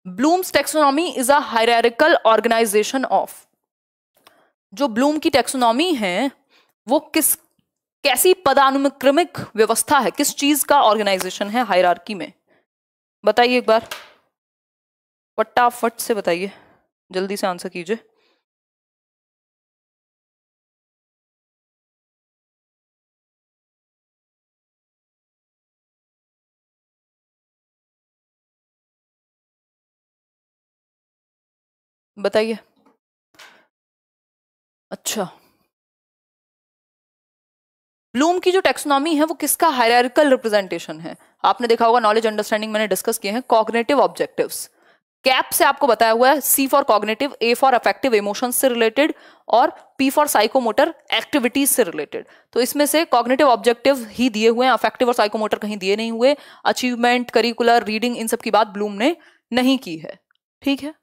Bloom's taxonomy is a hierarchical organization of जो ब्लूम की टेक्सोनॉमी है वो किस कैसी पदानुक्रमिक व्यवस्था है किस चीज का ऑर्गेनाइजेशन है हायरार्की में बताइए एक बार फटाफट से बताइए जल्दी से आंसर कीजिए बताइए अच्छा ब्लूम की जो टेक्सोनॉमी है वो किसका हायरिकल रिप्रेजेंटेशन है आपने देखा होगा नॉलेज अंडरस्टैंडिंग मैंने डिस्कस किए हैं कॉग्नेटिव ऑब्जेक्टिव्स कैप से आपको बताया हुआ है C for cognitive A for affective emotion से रिलेटेड और पी फॉर साइकोमोटर एक्टिविटीज से रिलेटेड तो इसमें से कॉग्नेटिव ऑब्जेक्टिव ही दिए हुए हैं अफेक्टिव और साइकोमोटर कहीं दिए नहीं हुए अचीवमेंट करिकुलर रीडिंग इन सब की बात ब्लूम ने नहीं की है ठीक है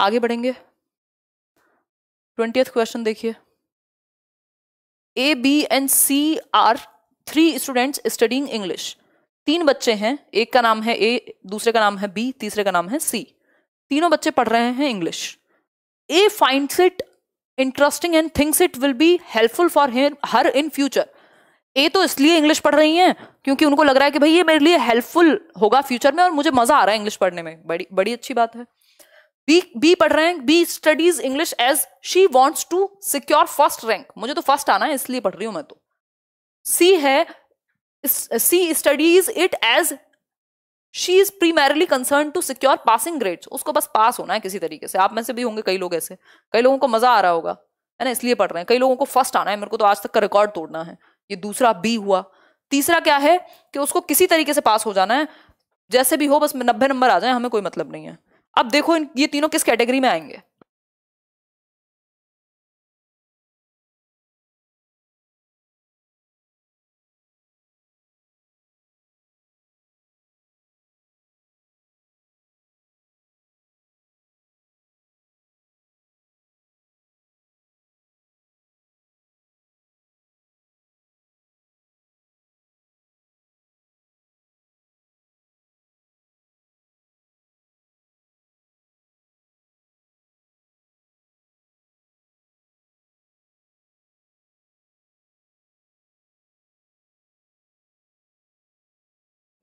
आगे बढ़ेंगे ट्वेंटी क्वेश्चन देखिए A B and C are three students studying English तीन बच्चे हैं एक का नाम है ए दूसरे का नाम है बी तीसरे का नाम है सी तीनों बच्चे पढ़ रहे हैं English A finds it interesting and thinks it will be helpful for her in future A तो इसलिए इंग्लिश पढ़ रही हैं क्योंकि उनको लग रहा है कि भाई ये मेरे लिए हेल्पफुल होगा फ्यूचर में और मुझे मजा आ रहा है इंग्लिश पढ़ने में बड़ी बड़ी अच्छी बात है बी बी पढ़ रहे हैं B studies English as she wants to secure first rank मुझे तो फर्स्ट आना है इसलिए पढ़ रही हूं मैं तो सी है C studies it as she is primarily concerned to secure passing grade उसको बस पास होना है किसी तरीके से आप में से भी होंगे कई लोग ऐसे कई लोगों को मजा आ रहा होगा है ना इसलिए पढ़ रहे हैं कई लोगों को फर्स्ट आना है मेरे को तो आज तक का रिकॉर्ड तोड़ना है ये दूसरा बी हुआ तीसरा क्या है कि उसको किसी तरीके से पास हो जाना है जैसे भी हो बस नब्बे नंबर आ जाए हमें कोई मतलब नहीं है अब देखो ये तीनों किस कैटेगरी में आएंगे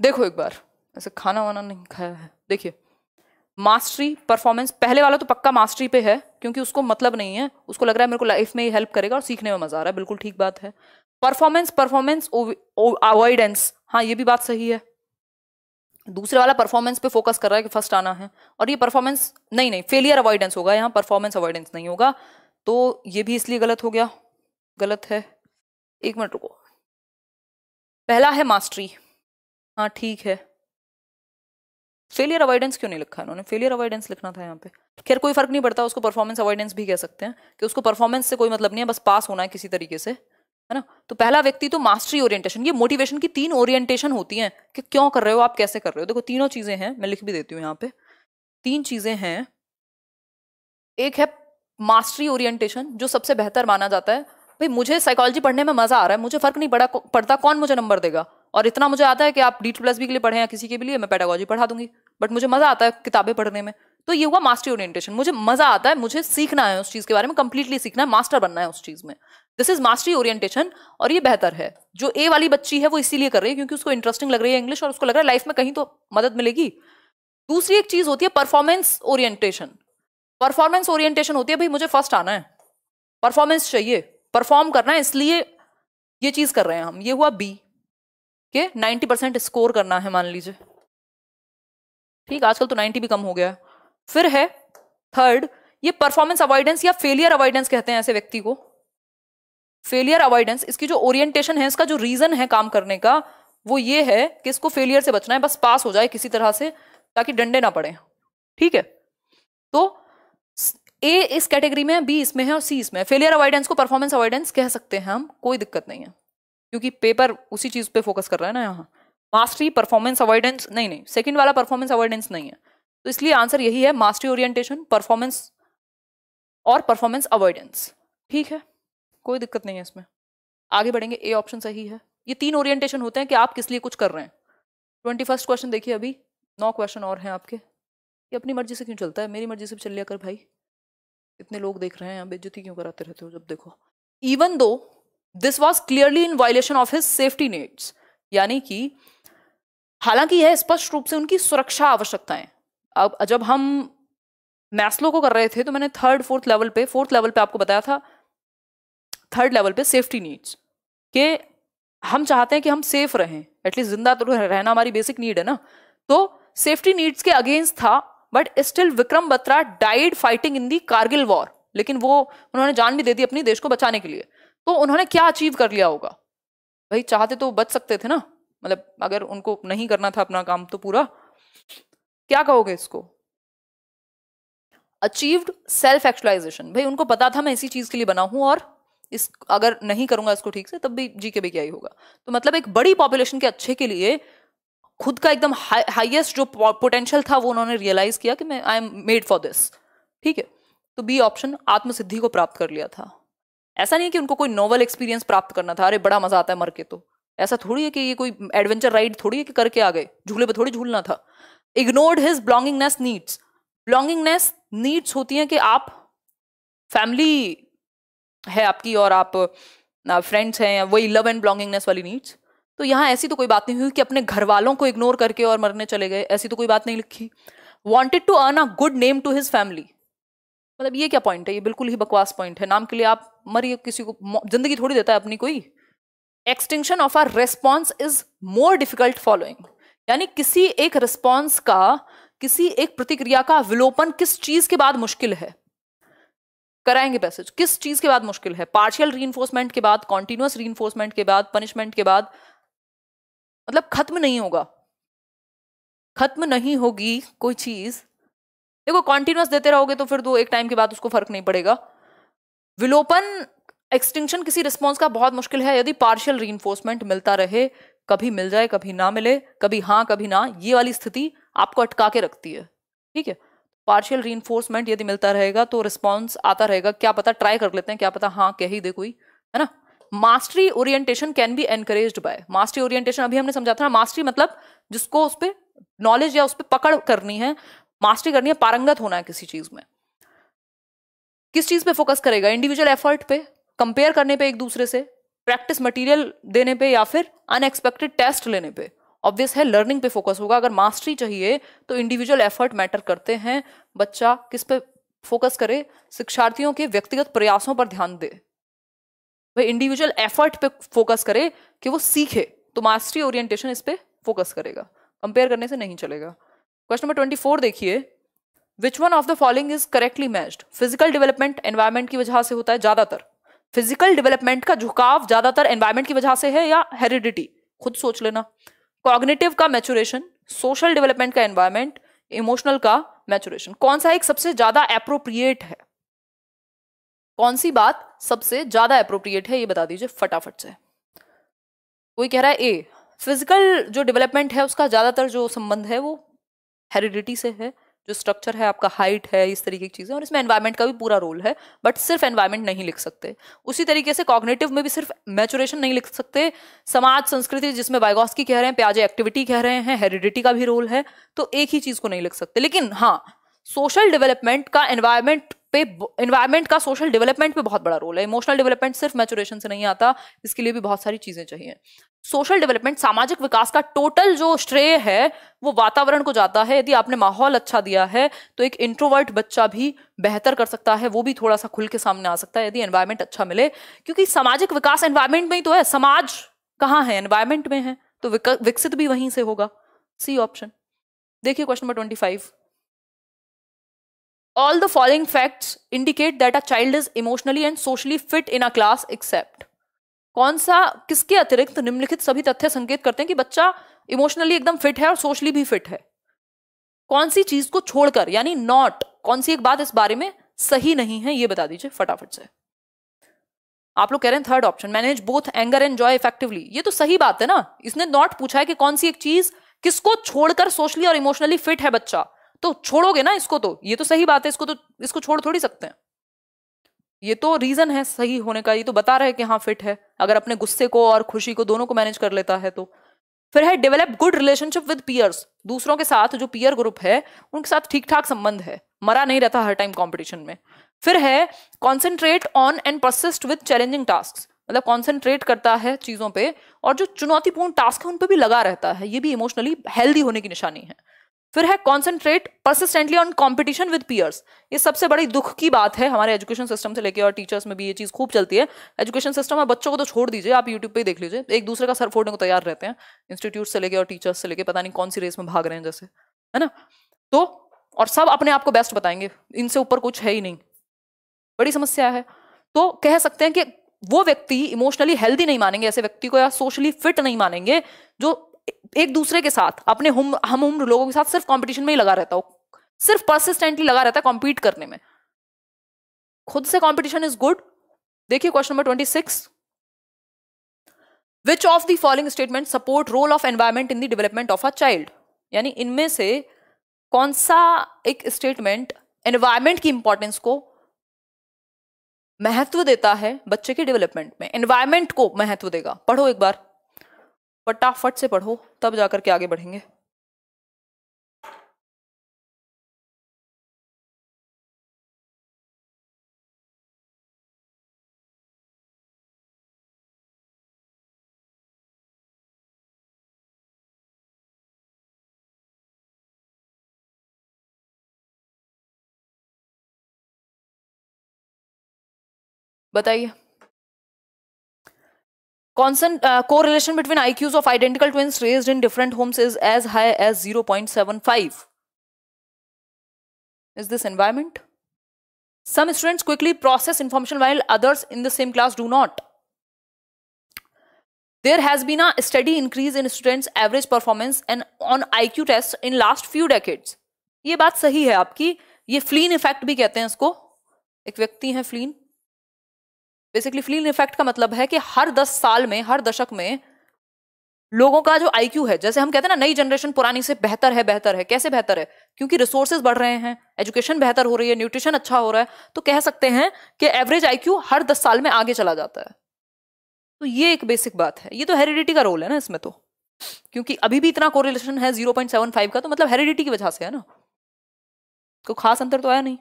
देखो एक बार ऐसे खाना वाना नहीं खाया है देखिए मास्टरी परफॉर्मेंस पहले वाला तो पक्का मास्टरी पे है क्योंकि उसको मतलब नहीं है उसको लग रहा है मेरे को लाइफ में ही हेल्प करेगा और सीखने में मजा आ रहा है बिल्कुल ठीक बात है परफॉर्मेंस परफॉर्मेंस अवॉइडेंस हाँ ये भी बात सही है दूसरे वाला परफॉर्मेंस पे फोकस कर रहा है कि फर्स्ट आना है और ये परफॉर्मेंस नहीं नहीं फेलियर अवॉइडेंस होगा यहाँ परफॉर्मेंस अवॉइडेंस नहीं होगा तो ये भी इसलिए गलत हो गया गलत है एक मिनट रुको पहला है मास्टरी हाँ ठीक है फेलियर अवॉइडेंस क्यों नहीं लिखा उन्होंने फेलियर अवॉइडेंस लिखना था यहाँ पे खैर कोई फर्क नहीं पड़ता उसको परफॉर्मेंस अवॉइडेंस भी कह सकते हैं कि उसको परफॉर्मेंस से कोई मतलब नहीं है बस पास होना है किसी तरीके से है ना तो पहला व्यक्ति तो मास्टरी ओरिएंटेशन ये मोटिवेशन की तीन ओरिएंटेशन होती हैं कि क्यों कर रहे हो आप कैसे कर रहे हो देखो तीनों चीजें हैं मैं लिख भी देती हूँ यहाँ पे तीन चीजें हैं एक है मास्टरी ओरिएंटेशन जो सबसे बेहतर माना जाता है भाई मुझे साइकोलॉजी पढ़ने में मजा आ रहा है मुझे फर्क नहीं पड़ा पड़ता कौन मुझे नंबर देगा और इतना मुझे आता है कि आप डीट प्लस बी के लिए पढ़े या किसी के लिए मैं पैडागोजी पढ़ा दूंगी बट मुझे मजा आता है किताबें पढ़ने में तो ये हुआ मास्टर ओरिएंटेशन मुझे मजा आता है मुझे सीखना है उस चीज के बारे में कंप्लीटली सीखना है मास्टर बनना है उस चीज में दिस इज मास्टरी ओरिएंटेशन और ये बेहतर है जो ए वाली बच्ची है वो इसीलिए कर रही है क्योंकि उसको इंटरेस्टिंग लग रही है इंग्लिश और उसको लग रहा है लाइफ में कहीं तो मदद मिलेगी दूसरी एक चीज होती है परफॉर्मेंस ओरिएंटेशन परफॉर्मेंस ओरिएंटेशन होती है भाई मुझे फर्स्ट आना है परफॉर्मेंस चाहिए परफॉर्म करना है इसलिए ये चीज कर रहे हैं हम ये हुआ बी कि 90 परसेंट स्कोर करना है मान लीजिए ठीक आजकल तो 90 भी कम हो गया है फिर है थर्ड ये परफॉर्मेंस अवॉइडेंस या फेलियर अवॉइडेंस कहते हैं ऐसे व्यक्ति को फेलियर अवॉइडेंस इसकी जो ओरिएंटेशन है इसका जो रीजन है काम करने का वो ये है कि इसको फेलियर से बचना है बस पास हो जाए किसी तरह से ताकि डंडे ना पड़े ठीक है तो ए इस कैटेगरी में बी इसमें है और सी इसमें है फेलियर अवॉइडेंस को परफॉर्मेंस अवॉइडेंस कह सकते हैं हम कोई दिक्कत नहीं है क्योंकि पेपर उसी चीज़ पे फोकस कर रहा है ना यहाँ मास्टरी परफॉर्मेंस अवॉइडेंस नहीं नहीं सेकंड वाला परफॉर्मेंस अवॉइडेंस नहीं है तो इसलिए आंसर यही है मास्टरी ओरिएंटेशन परफॉर्मेंस और परफॉर्मेंस अवॉइडेंस ठीक है कोई दिक्कत नहीं है इसमें आगे बढ़ेंगे ए ऑप्शन सही है ये तीन ओरिएंटेशन होते हैं कि आप किस लिए कुछ कर रहे हैं ट्वेंटी फर्स्ट क्वेश्चन देखिए अभी नौ क्वेश्चन और हैं आपके ये अपनी मर्जी से क्यों चलता है मेरी मर्जी से भी चल लिया कर भाई इतने लोग देख रहे हैं बेज्जती क्यों कराते रहते हो जब देखो even though this was clearly in violation of his safety needs यानी कि हालांकि यह स्पष्ट रूप से उनकी सुरक्षा आवश्यकताएं अब जब हम मैस्लो को कर रहे थे तो मैंने थर्ड फोर्थ लेवल पे फोर्थ लेवल पे आपको बताया था थर्ड लेवल पे सेफ्टी नीड्स के हम चाहते हैं कि हम सेफ रहें एटलीस्ट जिंदा तो रहना हमारी बेसिक नीड है ना तो सेफ्टी नीड्स के अगेंस्ट था but still Vikram Batra died fighting in the Kargil war लेकिन वो उन्होंने जान भी दे दी अपने देश को बचाने के लिए तो उन्होंने क्या अचीव कर लिया होगा भाई चाहते तो बच सकते थे ना मतलब अगर उनको नहीं करना था अपना काम तो पूरा क्या कहोगे इसको अचीव्ड सेल्फ एक्चुअलाइजेशन भाई उनको पता था मैं इसी चीज के लिए बना हूं और इस अगर नहीं करूंगा इसको ठीक से तब भी जी के भी क्या ही होगा तो मतलब एक बड़ी पॉपुलेशन के अच्छे के लिए खुद का एकदम हाईएस्ट जो पोटेंशियल था वो उन्होंने रियलाइज किया कि मैं I am made for this ठीक है तो बी ऑप्शन आत्मसिद्धि को प्राप्त कर लिया था ऐसा नहीं है कि उनको कोई नोवल एक्सपीरियंस प्राप्त करना था अरे बड़ा मजा आता है मर के तो ऐसा थोड़ी है कि ये कोई एडवेंचर राइड थोड़ी है कि करके आ गए झूले पर थोड़ी झूलना था ignored his belongingness needs belongingness needs होती हैं कि आप फैमिली है आपकी और आप फ्रेंड्स हैं वही लव एंड बिलोंगिंगनेस वाली नीड्स तो यहाँ ऐसी तो कोई बात नहीं हुई कि अपने घर वालों को इग्नोर करके और मरने चले गए ऐसी तो कोई बात नहीं लिखी wanted to earn a good name to his family मतलब ये क्या पॉइंट है ये बिल्कुल ही बकवास पॉइंट है नाम के लिए आप मरिए किसी को जिंदगी थोड़ी देता है अपनी कोई extension of are response is more difficult following यानी किसी एक रिस्पॉन्स का किसी एक प्रतिक्रिया का विलोपन किस चीज के बाद मुश्किल है कराएंगे पैसेज किस चीज के बाद मुश्किल है पार्शियल री के बाद कॉन्टिन्यूस री के बाद पनिशमेंट के बाद मतलब खत्म नहीं होगा खत्म नहीं होगी कोई चीज देखो कॉन्टिन्यूस देते रहोगे तो फिर दो एक टाइम के बाद उसको फर्क नहीं पड़ेगा विलोपन एक्सटिंक्शन किसी रिस्पॉन्स का बहुत मुश्किल है यदि पार्शियल री मिलता रहे कभी मिल जाए कभी ना मिले कभी हाँ कभी ना ये वाली स्थिति आपको अटका के रखती है ठीक है पार्शियल री यदि मिलता रहेगा तो रिस्पॉन्स आता रहेगा क्या पता ट्राई कर लेते हैं क्या पता हाँ कह ही दे कोई है ना mastery orientation can be encourage by mastery orientation अभी हमने समझा था ना मास्टरी मतलब जिसको उस पर नॉलेज या उस पर पकड़ करनी है मास्टरी करनी है पारंगत होना है किसी चीज में किस चीज पे फोकस करेगा इंडिविजुअल एफर्ट पे कंपेयर करने पे एक दूसरे से प्रैक्टिस मटेरियल देने पे या फिर अनएक्सपेक्टेड टेस्ट लेने पे ऑब्वियस है लर्निंग पे फोकस होगा अगर मास्टरी चाहिए तो इंडिविजुअल एफर्ट मैटर करते हैं बच्चा किस पे फोकस करे शिक्षार्थियों के व्यक्तिगत प्रयासों पर ध्यान दे वह इंडिविजुअल एफर्ट पे फोकस करे कि वो सीखे तो मास्टरी ओरिएंटेशन इस पे फोकस करेगा कंपेयर करने से नहीं चलेगा क्वेश्चन नंबर ट्वेंटी फोर देखिए which one of the following is correctly matched physical development environment की वजह से होता है ज्यादातर फिजिकल डेवलपमेंट का झुकाव ज्यादातर एनवायरमेंट की वजह से है या हेरिडिटी खुद सोच लेना कॉग्नेटिव का मैचुरेशन सोशल डेवलपमेंट का एनवायरमेंट इमोशनल का मैचुरेशन कौन सा एक सबसे ज्यादा अप्रोप्रिएट है कौन सी बात सबसे ज्यादा अप्रोप्रिएट है ये बता दीजिए फटाफट से कोई कह रहा है ए फिजिकल जो डेवलपमेंट है उसका ज्यादातर जो संबंध है वो हेरिडिटी से है जो स्ट्रक्चर है आपका हाइट है इस तरीके की चीज़ें और इसमें एनवायरमेंट का भी पूरा रोल है बट सिर्फ एनवायरमेंट नहीं लिख सकते उसी तरीके से कॉग्नेटिव में भी सिर्फ मैचुरेशन नहीं लिख सकते समाज संस्कृति जिसमें की कह रहे हैं प्याजे एक्टिविटी कह रहे हैं हेरिडिटी का भी रोल है तो एक ही चीज़ को नहीं लिख सकते लेकिन हाँ सोशल डेवलपमेंट का एनवायरमेंट पे इन्वायरमेंट का सोशल डेवलपमेंट पे बहुत बड़ा रोल है इमोशनल डेवलपमेंट सिर्फ मैचुरेशन से नहीं आता इसके लिए भी बहुत सारी चीजें चाहिए सोशल डेवलपमेंट सामाजिक विकास का टोटल जो श्रेय है वो वातावरण को जाता है यदि आपने माहौल अच्छा दिया है तो एक इंट्रोवर्ट बच्चा भी बेहतर कर सकता है वो भी थोड़ा सा खुल के सामने आ सकता है यदि एनवायरमेंट अच्छा मिले क्योंकि सामाजिक विकास एनवायरमेंट में ही तो है समाज कहाँ है एनवायरमेंट में है तो विकसित भी वहीं से होगा सी ऑप्शन देखिए question number twenty five all the following fact indicate that a child is emotionally and socially fit in a class except कौन सा किसके अतिरिक्त निम्नलिखित सभी तथ्य संकेत करते हैं कि बच्चा इमोशनली एकदम फिट है और सोशली भी फिट है कौन सी चीज को छोड़कर यानी नॉट कौन सी एक बात इस बारे में सही नहीं है ये बता दीजिए फटाफट से आप लोग कह रहे हैं third option manage both anger and joy effectively ये तो सही बात है ना इसने नॉट पूछा है कि कौन सी एक चीज किसको छोड़कर सोशली और इमोशनली फिट है बच्चा तो छोड़ोगे ना इसको तो ये तो सही बात है इसको तो इसको छोड़ थोड़ी सकते हैं ये तो रीजन है सही होने का ये तो बता रहा है कि हाँ फिट है अगर अपने गुस्से को और खुशी को दोनों को मैनेज कर लेता है तो फिर है develop good relationship with peers दूसरों के साथ जो पीयर ग्रुप है उनके साथ ठीक ठाक संबंध है मरा नहीं रहता हर टाइम कॉम्पिटिशन में फिर है concentrate on and persist with challenging task मतलब कॉन्सेंट्रेट करता है चीज़ों पे और जो चुनौतीपूर्ण टास्क है उन पर भी लगा रहता है ये भी इमोशनली हेल्दी होने की निशानी है फिर है concentrate persistently on competition with peers ये सबसे बड़ी दुख की बात है हमारे एजुकेशन सिस्टम से लेकर और टीचर्स में भी ये चीज़ खूब चलती है एजुकेशन सिस्टम में बच्चों को तो छोड़ दीजिए आप यूट्यूब पर देख लीजिए एक दूसरे का सर फोड़ने को तैयार रहते हैं इंस्टीट्यूट से लेकर और टीचर्स से लेकर पता नहीं कौन सी रेस में भाग रहे हैं जैसे है ना तो और सब अपने आप को बेस्ट बताएंगे इनसे ऊपर कुछ है ही नहीं बड़ी समस्या है तो कह सकते हैं कि वो व्यक्ति इमोशनली हेल्दी नहीं मानेंगे ऐसे व्यक्ति को या सोशली फिट नहीं मानेंगे जो एक दूसरे के साथ अपने हम हम उम्र लोगों के साथ सिर्फ कंपटीशन में ही लगा रहता हो सिर्फ परसिस्टेंटली लगा रहता है कॉम्पीट करने में खुद से कॉम्पिटिशन इज गुड देखिए question number twenty six which of the following statement support role of environment in the development of a child यानी इनमें से कौन सा एक स्टेटमेंट एनवायरमेंट की इंपॉर्टेंस को महत्व देता है बच्चे के डेवलपमेंट में एनवायरमेंट को महत्व देगा पढ़ो एक बार फटाफट से पढ़ो तब जाकर के आगे बढ़ेंगे बताइए constant uh, correlation between iqs of identical twins raised in different homes is as high as 0.75 is this environment some students quickly process information while others in the same class do not there has been a steady increase in students average performance and on iq tests in last few decades ये बात सही है आपकी ये फ्लीन effect भी कहते हैं इसको एक व्यक्ति है फ्लीन बेसिकली फ्लिन इफेक्ट का मतलब है कि हर दस साल में हर दशक में लोगों का जो आईक्यू है जैसे हम कहते हैं ना नई जनरेशन पुरानी से बेहतर है बेहतर है कैसे बेहतर है क्योंकि रिसोर्सेज बढ़ रहे हैं एजुकेशन बेहतर हो रही है न्यूट्रिशन अच्छा हो रहा है तो कह सकते हैं कि एवरेज आईक्यू हर दस साल में आगे चला जाता है तो ये एक बेसिक बात है ये तो हेरिडिटी का रोल है ना इसमें तो क्योंकि अभी भी इतना कोरिलेशन है जीरो पॉइंट सेवन फाइव का तो मतलब हेरिडिटी की वजह से है ना कोई तो खास अंतर तो आया नहीं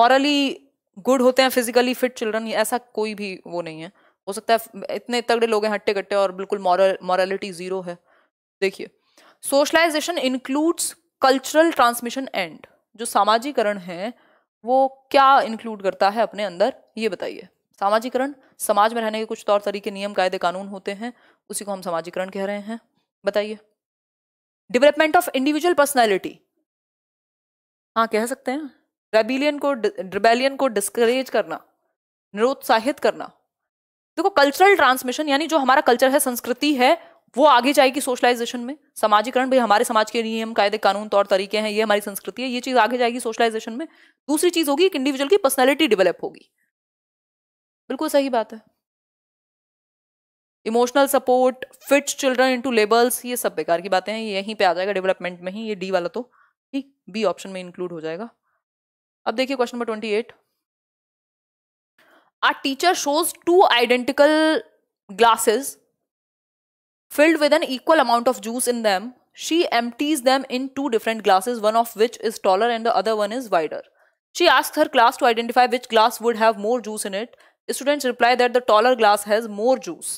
मॉरली गुड होते हैं फिजिकली फिट चिल्ड्रन ऐसा कोई भी वो नहीं है हो सकता है इतने तगड़े लोग हैं हट्टे कट्टे और बिल्कुल मॉरल मॉरलिटी ज़ीरो है देखिए socialization includes cultural transmission and जो सामाजिकरण है वो क्या इंक्लूड करता है अपने अंदर ये बताइए सामाजिकरण समाज में रहने के कुछ तौर तो तरीके नियम कायदे कानून होते हैं उसी को हम सामाजिकरण कह रहे हैं बताइए डेवलपमेंट ऑफ इंडिविजुअल पर्सनैलिटी हाँ कह सकते हैं रेबिलियन को रेबेलियन को डिस्करेज करना निरुत्साहित करना देखो कल्चरल ट्रांसमिशन यानी जो हमारा कल्चर है संस्कृति है वो आगे जाएगी सोशलाइजेशन में समाजीकरण भी हमारे समाज के नियम कायदे कानून तौर तरीके हैं ये हमारी संस्कृति है ये चीज आगे जाएगी सोशलाइजेशन में दूसरी चीज होगी एक इंडिविजुअल की पर्सनैलिटी डेवलप होगी बिल्कुल सही बात है emotional support fit children into labels ये सब बेकार की बातें हैं यहीं पे आ जाएगा डेवलपमेंट में ही ये डी वाला तो ठीक बी ऑप्शन में इंक्लूड हो जाएगा अब देखिए question number twenty eight are teacher shows two identical glasses filled with an equal amount of juice in them she empties them in two different glasses one of which is taller and the other one is wider she asks her class to identify which glass would have more juice in it students reply that the taller glass has more juice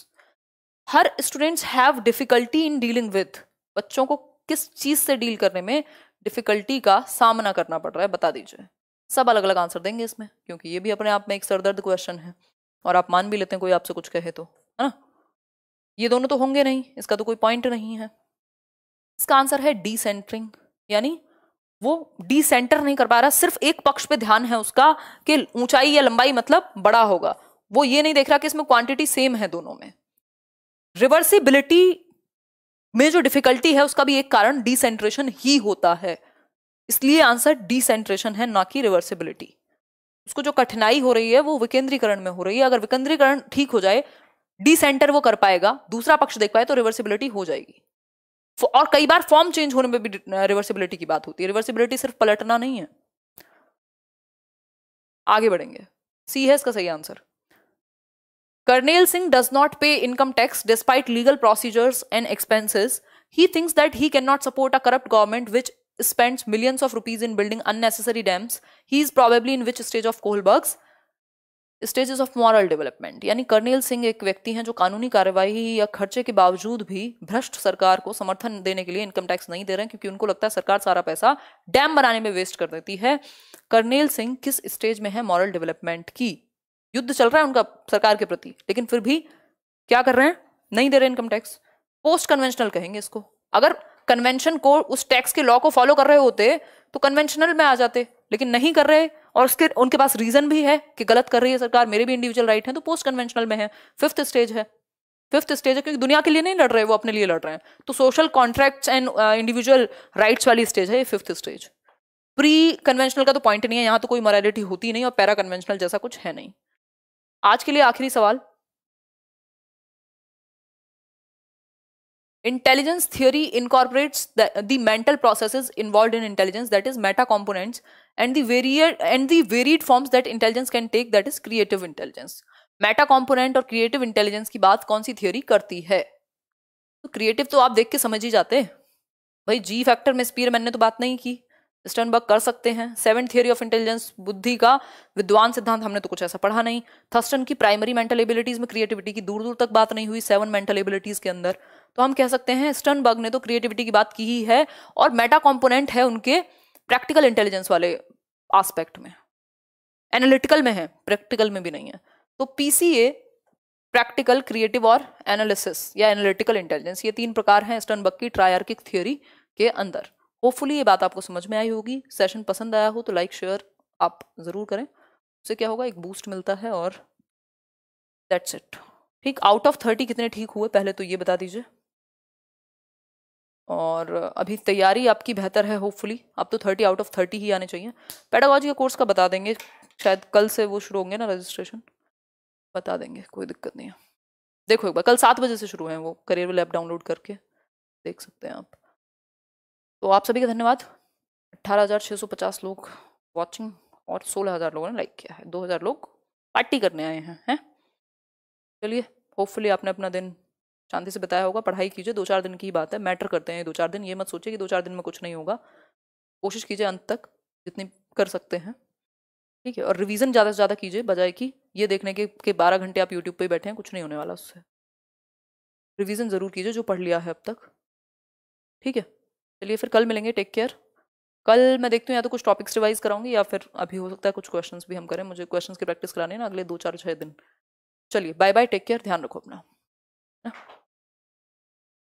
her students have difficulty in dealing with बच्चों को किस चीज से deal करने में difficulty का सामना करना पड़ रहा है बता दीजिए सब अलग अलग आंसर देंगे इसमें क्योंकि ये भी अपने आप में एक सरदर्द क्वेश्चन है और आप मान भी लेते हैं कोई आपसे कुछ कहे तो है ना ये दोनों तो होंगे नहीं इसका तो कोई पॉइंट नहीं है इसका आंसर है डी सेंटरिंग यानी वो डी सेंटर नहीं कर पा रहा सिर्फ एक पक्ष पे ध्यान है उसका कि ऊंचाई या लंबाई मतलब बड़ा होगा वो ये नहीं देख रहा कि इसमें क्वांटिटी सेम है दोनों में रिवर्सिबिलिटी में जो डिफिकल्टी है उसका भी एक कारण डिसेंट्रेशन ही होता है इसलिए आंसर डिसेंट्रेशन है ना कि रिवर्सिबिलिटी उसको जो कठिनाई हो रही है वो विकेंद्रीकरण में हो रही है अगर विकेंद्रीकरण ठीक हो जाए डिसेंटर वो कर पाएगा दूसरा पक्ष देख पाए तो रिवर्सिबिलिटी हो जाएगी और कई बार फॉर्म चेंज होने में भी रिवर्सिबिलिटी की बात होती है रिवर्सिबिलिटी सिर्फ पलटना नहीं है आगे बढ़ेंगे सी है इसका सही answer Karnail Singh does not pay income tax despite legal procedures and expenses he thinks that he can not support a corrupt government which spends millions of rupees in building unnecessary dams he is probably in which stage of kohlberg's stages of moral development यानी कर्नेल सिंह एक व्यक्ति हैं जो कानूनी कार्यवाही या खर्चे के बावजूद भी भ्रष्ट सरकार को समर्थन देने के लिए इनकम टैक्स नहीं दे रहे हैं क्योंकि उनको लगता है सरकार सारा पैसा डैम बनाने में वेस्ट कर देती है कर्नेल सिंह किस स्टेज में है मॉरल डेवलपमेंट की युद्ध चल रहा है उनका सरकार के प्रति लेकिन फिर भी क्या कर रहे हैं नहीं दे रहे इनकम टैक्स पोस्ट कन्वेंशनल कहेंगे इसको अगर कन्वेंशन को उस टैक्स के लॉ को फॉलो कर रहे होते तो कन्वेंशनल में आ जाते लेकिन नहीं कर रहे और उसके उनके पास रीजन भी है कि गलत कर रही है सरकार मेरे भी इंडिविजुअल राइट हैं तो पोस्ट कन्वेंशनल में है फिफ्थ स्टेज है फिफ्थ स्टेज है क्योंकि दुनिया के लिए नहीं लड़ रहे वो अपने लिए लड़ रहे हैं तो social contracts and individual rights वाली स्टेज है ये फिफ्थ स्टेज प्री कन्वेंशनल का तो पॉइंट नहीं है यहाँ तो कोई मॉरलिटी होती नहीं और पैरा कन्वेंशनल जैसा कुछ है नहीं आज के लिए आखिरी सवाल intelligence theory incorporates the mental process involve in intelligence that is meta components and their and the varied forms that intelligence can take that is creative intelligence meta component और क्रिएटिव इंटेलिजेंस की बात कौन सी theory करती है creative तो, तो आप देख के समझ ही जाते भाई जी फैक्टर में स्पीयर मैंने तो बात नहीं की स्टर्नबर्ग कर सकते हैं सेवन थियोरी ऑफ इंटेलिजेंस बुद्धि का विद्वान सिद्धांत हमने तो कुछ ऐसा पढ़ा नहीं थर्स्टन की प्राइमरी मेंटल एबिलिटीज में क्रिएटिविटी की दूर दूर तक बात नहीं हुई सेवन मेंटल एबिलिटीज के अंदर तो हम कह सकते हैं स्टर्नबर्ग ने तो क्रिएटिविटी की बात की ही है और मेटा कॉम्पोनेंट है उनके प्रैक्टिकल इंटेलिजेंस वाले आस्पेक्ट में एनालिटिकल में है प्रैक्टिकल में भी नहीं है तो पीसीए प्रैक्टिकल क्रिएटिव और एनालिसिस या एनालिटिकल इंटेलिजेंस ये तीन प्रकार हैं स्टर्नबर्ग की ट्रायर्किक थियोरी के अंदर होपफुली ये बात आपको समझ में आई होगी सेशन पसंद आया हो तो लाइक शेयर आप ज़रूर करें उससे क्या होगा एक बूस्ट मिलता है और दैट्स इट ठीक आउट ऑफ थर्टी कितने ठीक हुए पहले तो ये बता दीजिए और अभी तैयारी आपकी बेहतर है होपफुली आप तो थर्टी आउट ऑफ थर्टी ही आने चाहिए पैडागॉजी के कोर्स का बता देंगे शायद कल से वो शुरू होंगे ना रजिस्ट्रेशन बता देंगे कोई दिक्कत नहीं है देखो एक बार कल सात बजे से शुरू हैं वो करियर ऐप डाउनलोड करके देख सकते हैं आप तो आप सभी का धन्यवाद अट्ठारह हज़ार छः सौ पचास लोग वॉचिंग और सोलह हज़ार लोगों ने लाइक किया है दो हज़ार लोग पार्टी करने आए हैं हैं चलिए होपफुली आपने अपना दिन शांति से बताया होगा पढ़ाई कीजिए दो चार दिन की बात है मैटर करते हैं दो चार दिन ये मत सोचिए कि दो चार दिन में कुछ नहीं होगा कोशिश कीजिए अंत तक जितनी कर सकते हैं ठीक है और रिवीजन ज़्यादा से ज़्यादा कीजिए बजाय कि ये देखने के के बारह घंटे आप यूट्यूब पे बैठे हैं कुछ नहीं होने वाला उससे रिविज़न ज़रूर कीजिए जो पढ़ लिया है अब तक ठीक है चलिए फिर कल मिलेंगे टेक केयर कल मैं देखती हूँ या तो कुछ टॉपिक्स रिवाइज कराऊंगी या फिर अभी हो सकता है कुछ क्वेश्चंस भी हम करें मुझे क्वेश्चंस की प्रैक्टिस करानी है ना अगले दो चार छः दिन चलिए बाय बाय टेक केयर ध्यान रखो अपना हाँ।